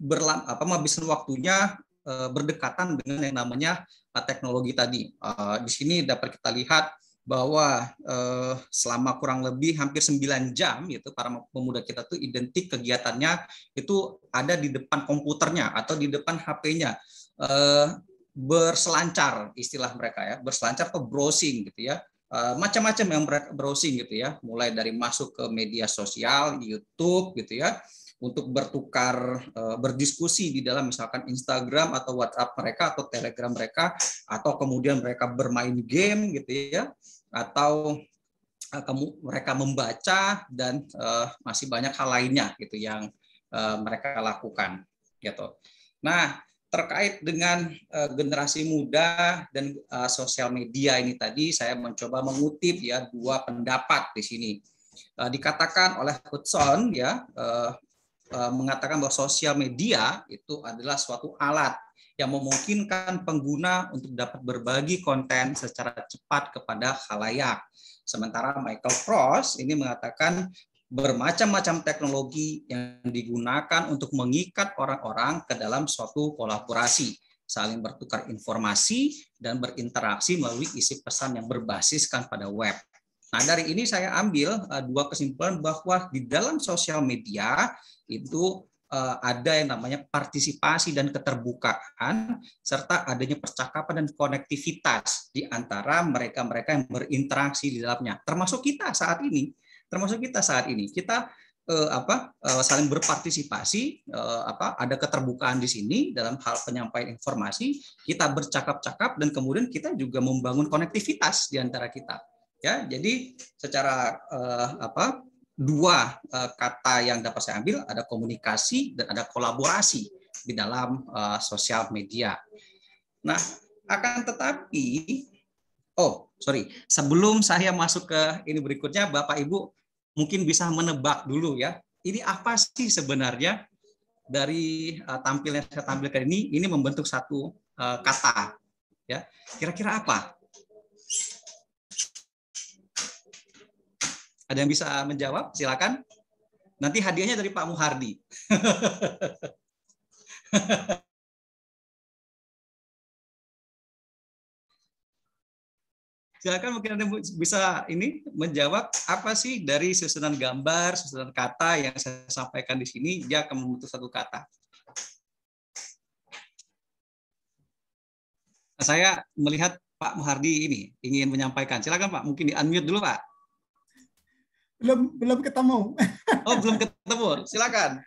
berlam, apa menghabiskan waktunya eh, berdekatan dengan yang namanya eh, teknologi tadi. Eh, di sini dapat kita lihat bahwa eh, selama kurang lebih hampir 9 jam itu para pemuda kita itu identik kegiatannya itu ada di depan komputernya atau di depan HP-nya. Eh, berselancar istilah mereka ya berselancar ke browsing gitu ya eh, macam-macam yang browsing gitu ya mulai dari masuk ke media sosial YouTube gitu ya untuk bertukar eh, berdiskusi di dalam misalkan Instagram atau WhatsApp mereka atau Telegram mereka atau kemudian mereka bermain game gitu ya atau eh, kamu mereka membaca dan masih banyak hal lainnya gitu yang mereka lakukan gitu. Nah, terkait dengan uh, generasi muda dan uh, sosial media ini tadi saya mencoba mengutip ya dua pendapat di sini. Uh, dikatakan oleh Hudson ya uh, uh, mengatakan bahwa sosial media itu adalah suatu alat yang memungkinkan pengguna untuk dapat berbagi konten secara cepat kepada khalayak. Sementara Michael Frost ini mengatakan bermacam-macam teknologi yang digunakan untuk mengikat orang-orang ke dalam suatu kolaborasi, saling bertukar informasi dan berinteraksi melalui isi pesan yang berbasiskan pada web. Nah, dari ini saya ambil eh, dua kesimpulan bahwa di dalam sosial media itu eh, ada yang namanya partisipasi dan keterbukaan serta adanya percakapan dan konektivitas di antara mereka-mereka yang berinteraksi di dalamnya, termasuk kita saat ini termasuk kita saat ini kita eh, apa eh, saling berpartisipasi eh, apa ada keterbukaan di sini dalam hal penyampaian informasi kita bercakap-cakap dan kemudian kita juga membangun konektivitas di antara kita ya jadi secara eh, apa dua eh, kata yang dapat saya ambil ada komunikasi dan ada kolaborasi di dalam eh, sosial media nah akan tetapi Oh, sorry. Sebelum saya masuk ke ini berikutnya, Bapak Ibu mungkin bisa menebak dulu ya. Ini apa sih sebenarnya dari uh, eh, tampil yang saya tampilkan ini? Ini membentuk satu uh, kata. Ya, kira-kira apa? Ada yang bisa menjawab? Silakan. Nanti hadiahnya dari Pak Muhardi. <laughs> silakan mungkin Anda bisa ini menjawab apa sih dari susunan gambar, susunan kata yang saya sampaikan di sini, dia akan membentuk satu kata. Saya melihat Pak Muhardi ini ingin menyampaikan. Silakan Pak, mungkin di-unmute dulu Pak. Belum belum ketemu. Oh, belum ketemu. Silakan.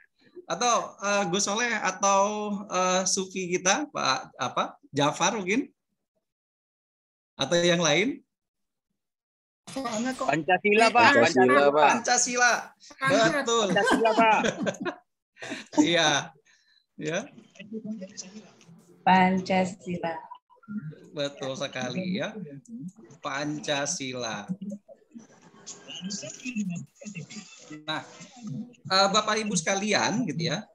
Atau uh, Gus Soleh atau uh, Sufi kita, Pak apa? Jafar mungkin? Atau yang lain? Pancasila Pak Pancasila Pak Pancasila betul Pancasila Pak <laughs> iya ya Pancasila betul sekali ya Pancasila Nah, eh, Bapak Ibu sekalian, gitu ya,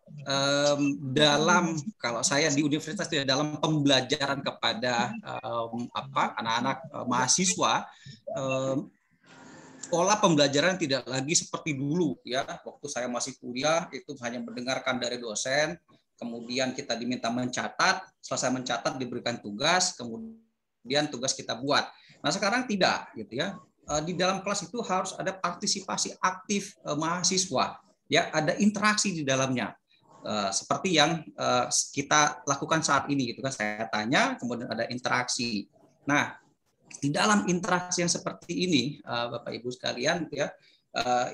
dalam kalau saya di universitas ya, dalam pembelajaran kepada apa anak-anak eh, mahasiswa, pola pembelajaran tidak lagi seperti dulu ya. Waktu saya masih kuliah itu hanya mendengarkan dari dosen, kemudian kita diminta mencatat, selesai mencatat diberikan tugas, kemudian tugas kita buat. Nah sekarang tidak, gitu ya Eh, di dalam kelas itu harus ada partisipasi aktif eh, mahasiswa ya ada interaksi di dalamnya eh, seperti yang kita lakukan saat ini gitu kan saya tanya kemudian ada interaksi nah di dalam interaksi yang seperti ini Bapak Ibu sekalian gitu ya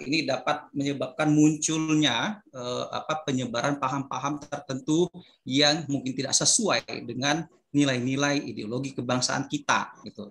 ini dapat menyebabkan munculnya apa penyebaran paham-paham tertentu yang mungkin tidak sesuai dengan nilai-nilai ideologi kebangsaan kita gitu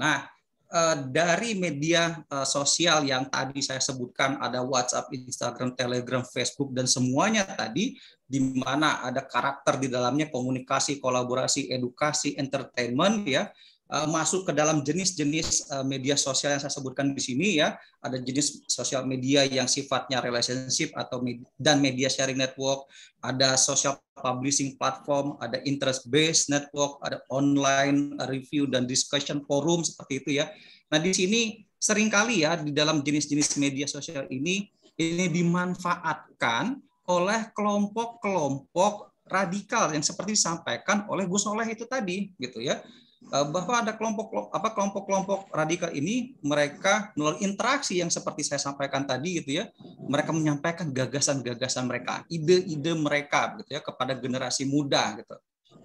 nah Eh, dari media eh, sosial yang tadi saya sebutkan ada WhatsApp, Instagram, Telegram, Facebook dan semuanya tadi di mana ada karakter di dalamnya komunikasi, kolaborasi, edukasi, entertainment ya Eh, masuk ke dalam jenis-jenis eh, media sosial yang saya sebutkan di sini ya. Ada jenis sosial media yang sifatnya relationship atau med dan media sharing network, ada social publishing platform, ada interest based network, ada online review dan discussion forum seperti itu ya. Nah, di sini seringkali ya di dalam jenis-jenis media sosial ini ini dimanfaatkan oleh kelompok-kelompok radikal yang seperti disampaikan oleh Gus Soleh itu tadi gitu ya Eh, bahwa ada kelompok apa kelompok-kelompok radikal ini mereka melalui interaksi yang seperti saya sampaikan tadi gitu ya mereka menyampaikan gagasan-gagasan mereka ide-ide mereka gitu ya kepada generasi muda gitu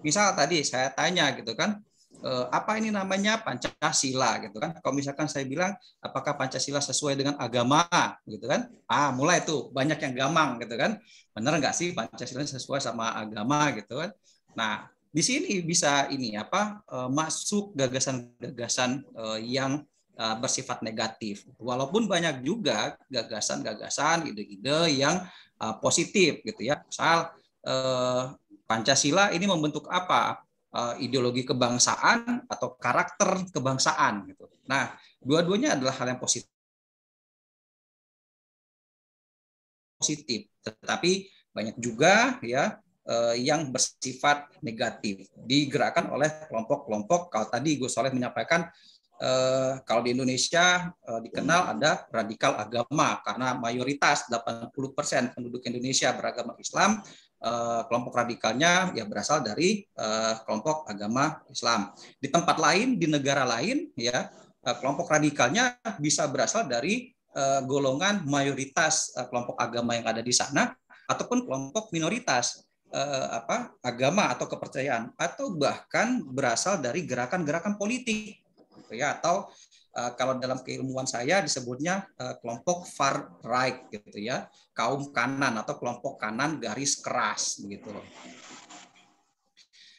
misal tadi saya tanya gitu kan eh, apa ini namanya Pancasila gitu kan kalau misalkan saya bilang apakah Pancasila sesuai dengan agama gitu kan ah mulai tuh banyak yang gamang gitu kan benar nggak sih Pancasila sesuai sama agama gitu kan nah di sini bisa ini apa eh, masuk gagasan-gagasan eh, yang eh, bersifat negatif. Walaupun banyak juga gagasan-gagasan ide-ide yang positif gitu ya. soal Pancasila ini membentuk apa? ideologi kebangsaan atau karakter kebangsaan gitu. Nah, dua-duanya adalah hal yang positif. positif. Tetapi banyak juga ya Eh, yang bersifat negatif digerakkan oleh kelompok-kelompok kalau tadi Gus Soleh menyampaikan eh, kalau di Indonesia eh, dikenal ada radikal agama karena mayoritas 80% penduduk Indonesia beragama Islam, kelompok radikalnya ya berasal dari kelompok agama Islam. Di tempat lain, di negara lain ya kelompok radikalnya bisa berasal dari golongan mayoritas kelompok agama yang ada di sana ataupun kelompok minoritas eh, apa agama atau kepercayaan atau bahkan berasal dari gerakan-gerakan politik gitu ya atau eh, kalau dalam keilmuan saya disebutnya eh, kelompok far right gitu ya kaum kanan atau kelompok kanan garis keras begitu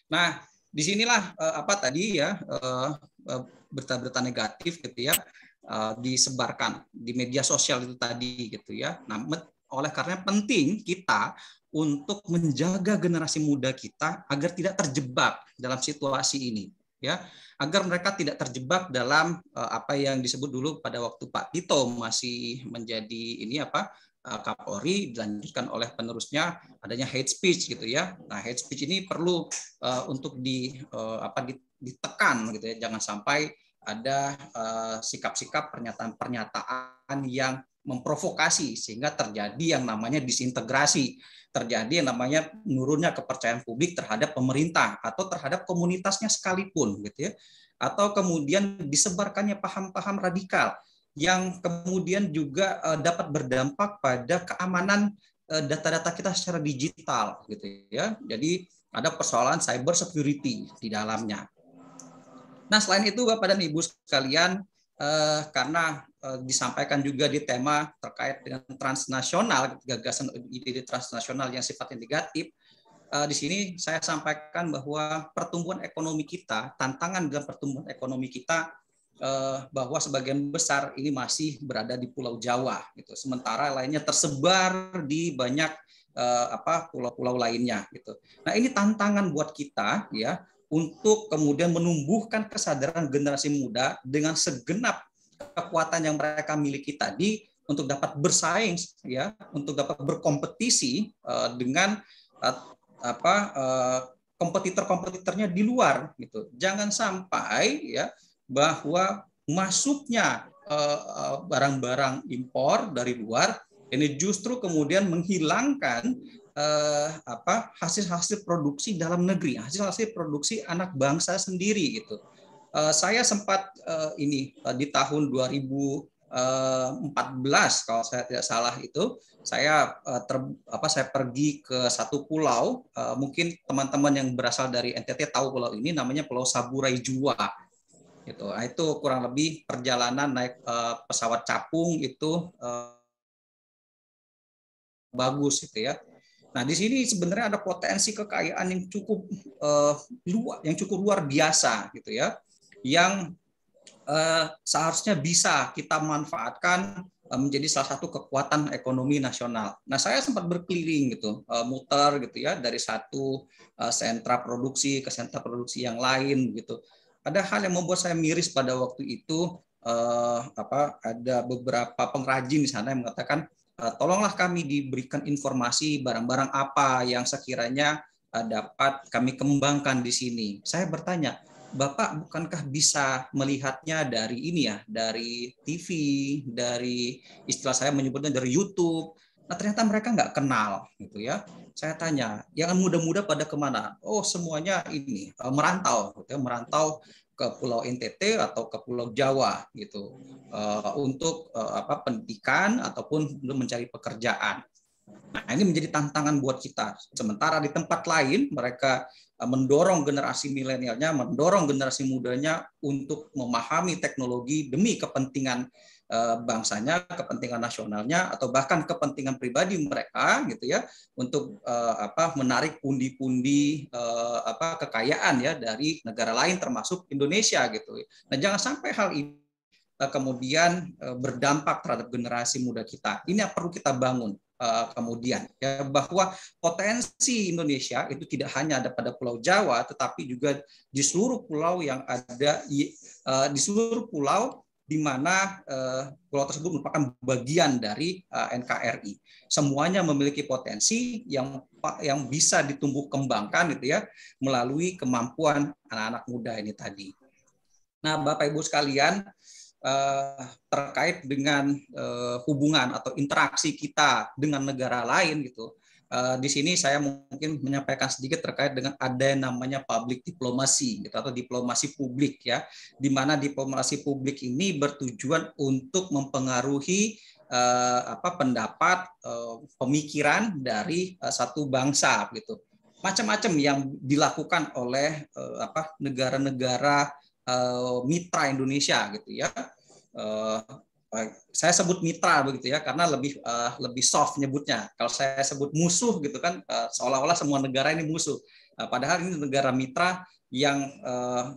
nah disinilah eh, apa tadi ya berita eh, eh, berita-berita negatif gitu ya eh, disebarkan di media sosial itu tadi gitu ya. Nah, oleh karena penting kita untuk menjaga generasi muda kita agar tidak terjebak dalam situasi ini ya agar mereka tidak terjebak dalam uh, apa yang disebut dulu pada waktu Pak Tito masih menjadi ini apa uh, Kapolri dilanjutkan oleh penerusnya adanya hate speech gitu ya nah hate speech ini perlu uh, untuk di uh, apa ditekan gitu ya jangan sampai ada sikap-sikap uh, pernyataan-pernyataan yang memprovokasi sehingga terjadi yang namanya disintegrasi terjadi yang namanya menurunnya kepercayaan publik terhadap pemerintah atau terhadap komunitasnya sekalipun gitu ya atau kemudian disebarkannya paham-paham radikal yang kemudian juga eh, dapat berdampak pada keamanan eh, data-data kita secara digital gitu ya jadi ada persoalan cyber security di dalamnya nah selain itu bapak dan ibu sekalian eh, karena eh, disampaikan juga di tema terkait dengan transnasional, gagasan ide transnasional yang sifatnya negatif, eh, di sini saya sampaikan bahwa pertumbuhan ekonomi kita, tantangan dalam pertumbuhan ekonomi kita eh, bahwa sebagian besar ini masih berada di Pulau Jawa, gitu. Sementara lainnya tersebar di banyak eh, apa pulau-pulau lainnya, gitu. Nah ini tantangan buat kita, ya untuk kemudian menumbuhkan kesadaran generasi muda dengan segenap kekuatan yang mereka miliki tadi untuk dapat bersaing ya, untuk dapat berkompetisi uh, dengan uh, apa uh, kompetitor-kompetitornya di luar gitu. Jangan sampai ya bahwa masuknya barang-barang impor dari luar ini justru kemudian menghilangkan eh, apa hasil-hasil produksi dalam negeri, hasil-hasil produksi anak bangsa sendiri gitu. Eh, saya sempat eh, ini eh, di tahun 2000 eh, kalau saya tidak salah itu saya eh, ter, apa saya pergi ke satu pulau mungkin teman-teman yang berasal dari NTT tahu pulau ini namanya Pulau Saburai Jua gitu nah, itu kurang lebih perjalanan naik pesawat capung itu bagus gitu ya Nah, di sini sebenarnya ada potensi kekayaan yang cukup uh, luar yang cukup luar biasa gitu ya. Yang uh, seharusnya bisa kita manfaatkan uh, menjadi salah satu kekuatan ekonomi nasional. Nah, saya sempat berkeliling gitu, uh, muter gitu ya dari satu uh, sentra produksi ke sentra produksi yang lain gitu. Ada hal yang membuat saya miris pada waktu itu uh, apa ada beberapa pengrajin di sana yang mengatakan Eh, tolonglah kami diberikan informasi barang-barang apa yang sekiranya eh, dapat kami kembangkan di sini. Saya bertanya, Bapak bukankah bisa melihatnya dari ini ya, dari TV, dari istilah saya menyebutnya dari YouTube. Nah ternyata mereka nggak kenal gitu ya. Saya tanya, yang muda-muda pada kemana? Oh semuanya ini eh, merantau, gitu ya, merantau ke Pulau NTT atau ke Pulau Jawa gitu uh, untuk uh, apa pendidikan ataupun mencari pekerjaan. Nah, ini menjadi tantangan buat kita. Sementara di tempat lain mereka eh, mendorong generasi milenialnya, mendorong generasi mudanya untuk memahami teknologi demi kepentingan Eh, bangsanya, kepentingan nasionalnya, atau bahkan kepentingan pribadi mereka, gitu ya, untuk uh, apa menarik pundi-pundi uh, apa kekayaan ya dari negara lain, termasuk Indonesia, gitu. Nah, jangan sampai hal ini uh, kemudian berdampak terhadap generasi muda kita. Ini yang perlu kita bangun kemudian ya bahwa potensi Indonesia itu tidak hanya ada pada Pulau Jawa tetapi juga di seluruh pulau yang ada di seluruh pulau di mana eh, pulau tersebut merupakan bagian dari eh, NKRI. Semuanya memiliki potensi yang yang bisa ditumbuh kembangkan gitu ya melalui kemampuan anak-anak muda ini tadi. Nah, Bapak Ibu sekalian, eh, terkait dengan hubungan atau interaksi kita dengan negara lain gitu Eh, di sini saya mungkin menyampaikan sedikit terkait dengan ada yang namanya public diplomasi gitu, atau diplomasi publik ya, di mana diplomasi publik ini bertujuan untuk mempengaruhi eh, apa pendapat eh, pemikiran dari eh, satu bangsa gitu macam-macam yang dilakukan oleh eh, apa negara-negara eh, mitra Indonesia gitu ya eh, Eh, saya sebut mitra begitu ya karena lebih uh, lebih soft nyebutnya. Kalau saya sebut musuh gitu kan uh, seolah-olah semua negara ini musuh. Uh, padahal ini negara mitra yang uh,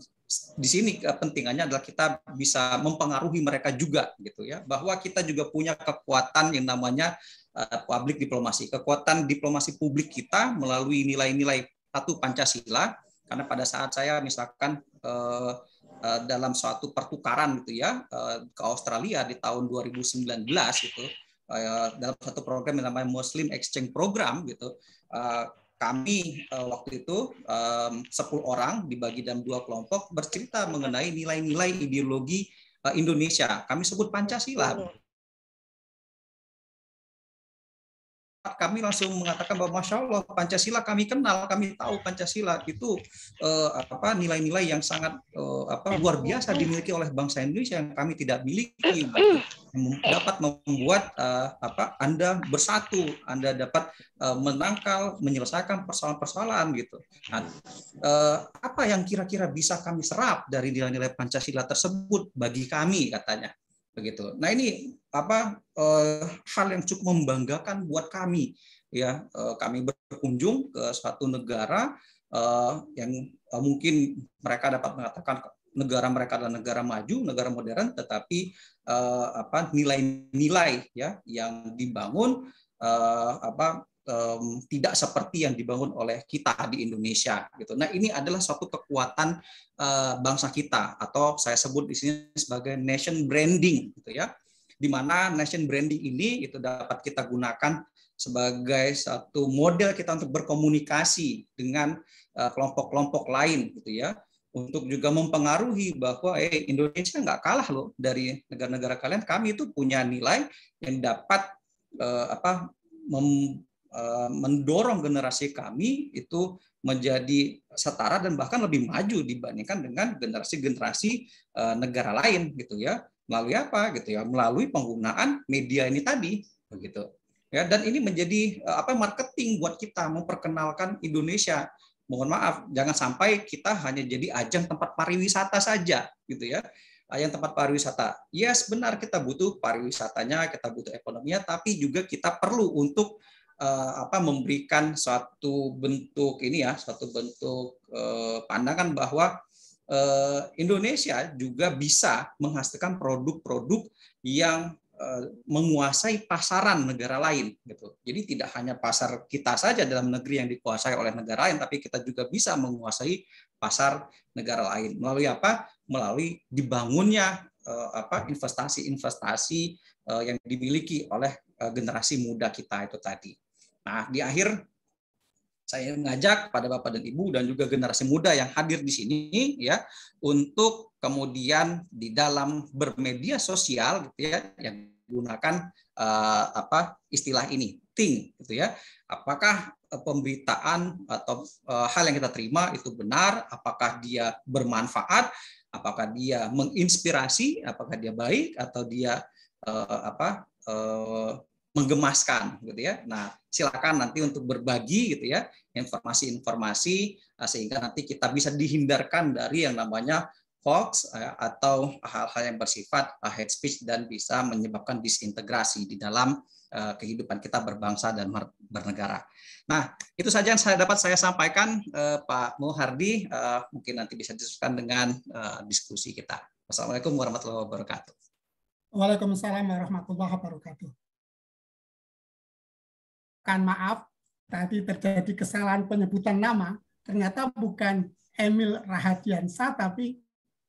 di sini kepentingannya adalah kita bisa mempengaruhi mereka juga gitu ya bahwa kita juga punya kekuatan yang namanya uh, publik diplomasi kekuatan diplomasi publik kita melalui nilai-nilai satu Pancasila karena pada saat saya misalkan uh, Eh, dalam suatu pertukaran gitu ya eh, ke Australia di tahun 2019 gitu eh, dalam satu program yang namanya Muslim Exchange Program gitu kami waktu itu 10 orang dibagi dalam dua kelompok bercerita mengenai nilai-nilai ideologi Indonesia kami sebut Pancasila hmm. kami langsung mengatakan bahwa masya Allah Pancasila kami kenal, kami tahu Pancasila itu eh, apa nilai-nilai yang sangat eh, apa luar biasa dimiliki oleh bangsa Indonesia yang kami tidak miliki dapat membuat eh, apa Anda bersatu, Anda dapat eh, menangkal, menyelesaikan persoalan-persoalan gitu. Nah, eh, apa yang kira-kira bisa kami serap dari nilai-nilai Pancasila tersebut bagi kami katanya begitu. Nah ini apa eh, hal yang cukup membanggakan buat kami ya eh, kami berkunjung ke suatu negara eh, yang mungkin mereka dapat mengatakan negara mereka adalah negara maju negara modern tetapi apa nilai-nilai ya yang dibangun apa um, tidak seperti yang dibangun oleh kita di Indonesia gitu. Nah ini adalah suatu kekuatan uh, bangsa kita atau saya sebut di sini sebagai nation branding gitu ya di mana nation branding ini itu dapat kita gunakan sebagai satu model kita untuk berkomunikasi dengan eh, kelompok-kelompok lain gitu ya untuk juga mempengaruhi bahwa eh Indonesia nggak kalah loh dari negara-negara kalian kami itu punya nilai yang dapat uh, apa mem, uh, mendorong generasi kami itu menjadi setara dan bahkan lebih maju dibandingkan dengan generasi-generasi uh, negara lain gitu ya melalui apa gitu ya melalui penggunaan media ini tadi begitu ya dan ini menjadi eh, apa marketing buat kita memperkenalkan Indonesia mohon maaf jangan sampai kita hanya jadi ajang tempat pariwisata saja gitu ya yang tempat pariwisata. Yes, benar kita butuh pariwisatanya, kita butuh ekonominya, tapi juga kita perlu untuk uh, apa memberikan suatu bentuk ini ya, suatu bentuk uh, pandangan bahwa Eh, Indonesia juga bisa menghasilkan produk-produk yang eh, menguasai pasaran negara lain gitu. Jadi tidak hanya pasar kita saja dalam negeri yang dikuasai oleh negara lain tapi kita juga bisa menguasai pasar negara lain. Melalui apa? Melalui dibangunnya eh, apa investasi-investasi yang dimiliki oleh generasi muda kita itu tadi. Nah, di akhir saya mengajak pada Bapak dan Ibu dan juga generasi muda yang hadir di sini ya untuk kemudian di dalam bermedia sosial gitu ya yang gunakan uh, eh, apa istilah ini ting gitu ya apakah eh, pemberitaan atau uh, hal yang kita terima itu benar apakah dia bermanfaat apakah dia menginspirasi apakah dia baik atau dia uh, apa uh, menggemaskan gitu ya. Nah, silakan nanti untuk berbagi gitu ya informasi-informasi eh, sehingga nanti kita bisa dihindarkan dari yang namanya hoax eh, atau hal-hal yang bersifat eh, hate speech dan bisa menyebabkan disintegrasi di dalam kehidupan kita berbangsa dan bernegara. Nah, itu saja yang saya dapat saya sampaikan Pak Muhardi. Mungkin nanti bisa disusulkan dengan diskusi kita. Wassalamualaikum warahmatullahi wabarakatuh. Waalaikumsalam warahmatullahi wabarakatuh. Bukan maaf, tadi terjadi kesalahan penyebutan nama. Ternyata bukan Emil Rahadiansa, tapi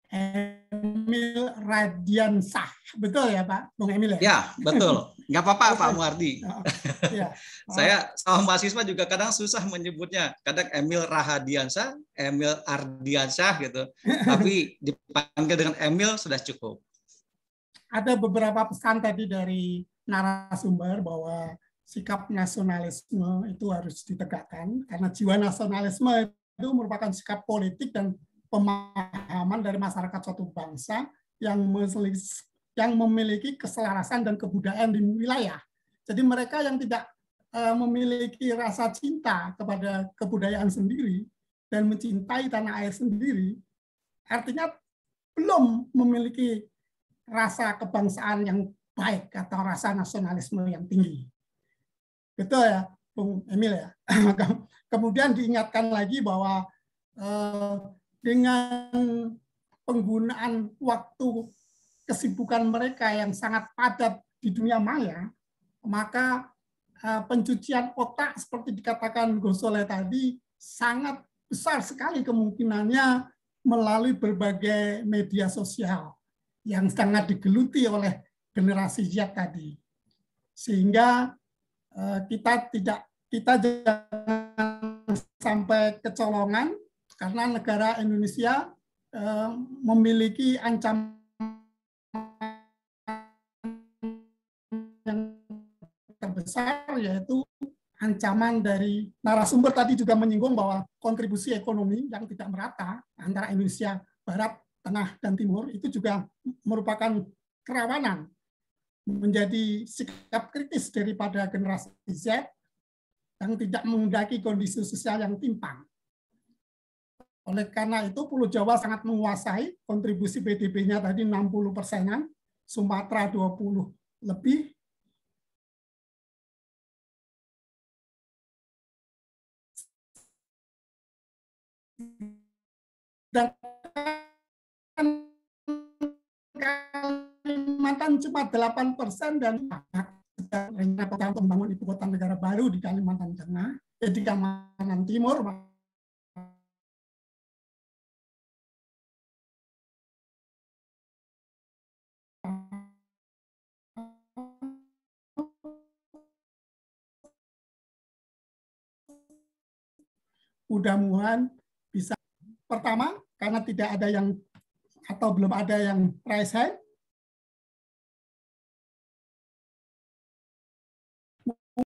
Emil Radiansah. Betul ya Pak? Bung Emil ya? Ya, betul. Nggak apa-apa Pak Muardi. <laughs> Oh, ya. oh. <laughs> Saya sama mahasiswa juga kadang susah menyebutnya. Kadang Emil Rahadiansa, Emil Ardiansah gitu. Tapi <laughs> dipanggil dengan Emil sudah cukup. Ada beberapa pesan tadi dari narasumber bahwa sikap nasionalisme itu harus ditegakkan karena jiwa nasionalisme itu merupakan sikap politik dan pemahaman dari masyarakat suatu bangsa yang yang memiliki keselarasan dan kebudayaan di wilayah. Jadi mereka yang tidak eh, memiliki rasa cinta kepada kebudayaan sendiri dan mencintai tanah air sendiri, artinya belum memiliki rasa kebangsaan yang baik atau rasa nasionalisme yang tinggi. Betul ya, Bung Emil ya. <clears throat> Kemudian diingatkan lagi bahwa eh, dengan penggunaan waktu kesibukan mereka yang sangat padat di dunia maya, maka eh, pencucian otak seperti dikatakan Gosole tadi sangat besar sekali kemungkinannya melalui berbagai media sosial yang sangat digeluti oleh generasi Z tadi. Sehingga Eh, kita tidak kita jangan sampai kecolongan karena negara Indonesia eh, memiliki ancaman yang terbesar yaitu ancaman dari narasumber tadi juga menyinggung bahwa kontribusi ekonomi yang tidak merata antara Indonesia Barat, Tengah, dan Timur itu juga merupakan kerawanan menjadi sikap kritis daripada generasi Z yang tidak menghendaki kondisi sosial yang timpang. Oleh karena itu, Pulau Jawa sangat menguasai kontribusi PDB-nya tadi 60 persenan, Sumatera 20 lebih, dan Kalimantan cuma 8 persen dan rencana pembangunan ibu kota negara baru di Kalimantan Tengah, eh, di Kalimantan Timur, mudah-mudahan bisa pertama karena tidak ada yang atau belum ada yang price hike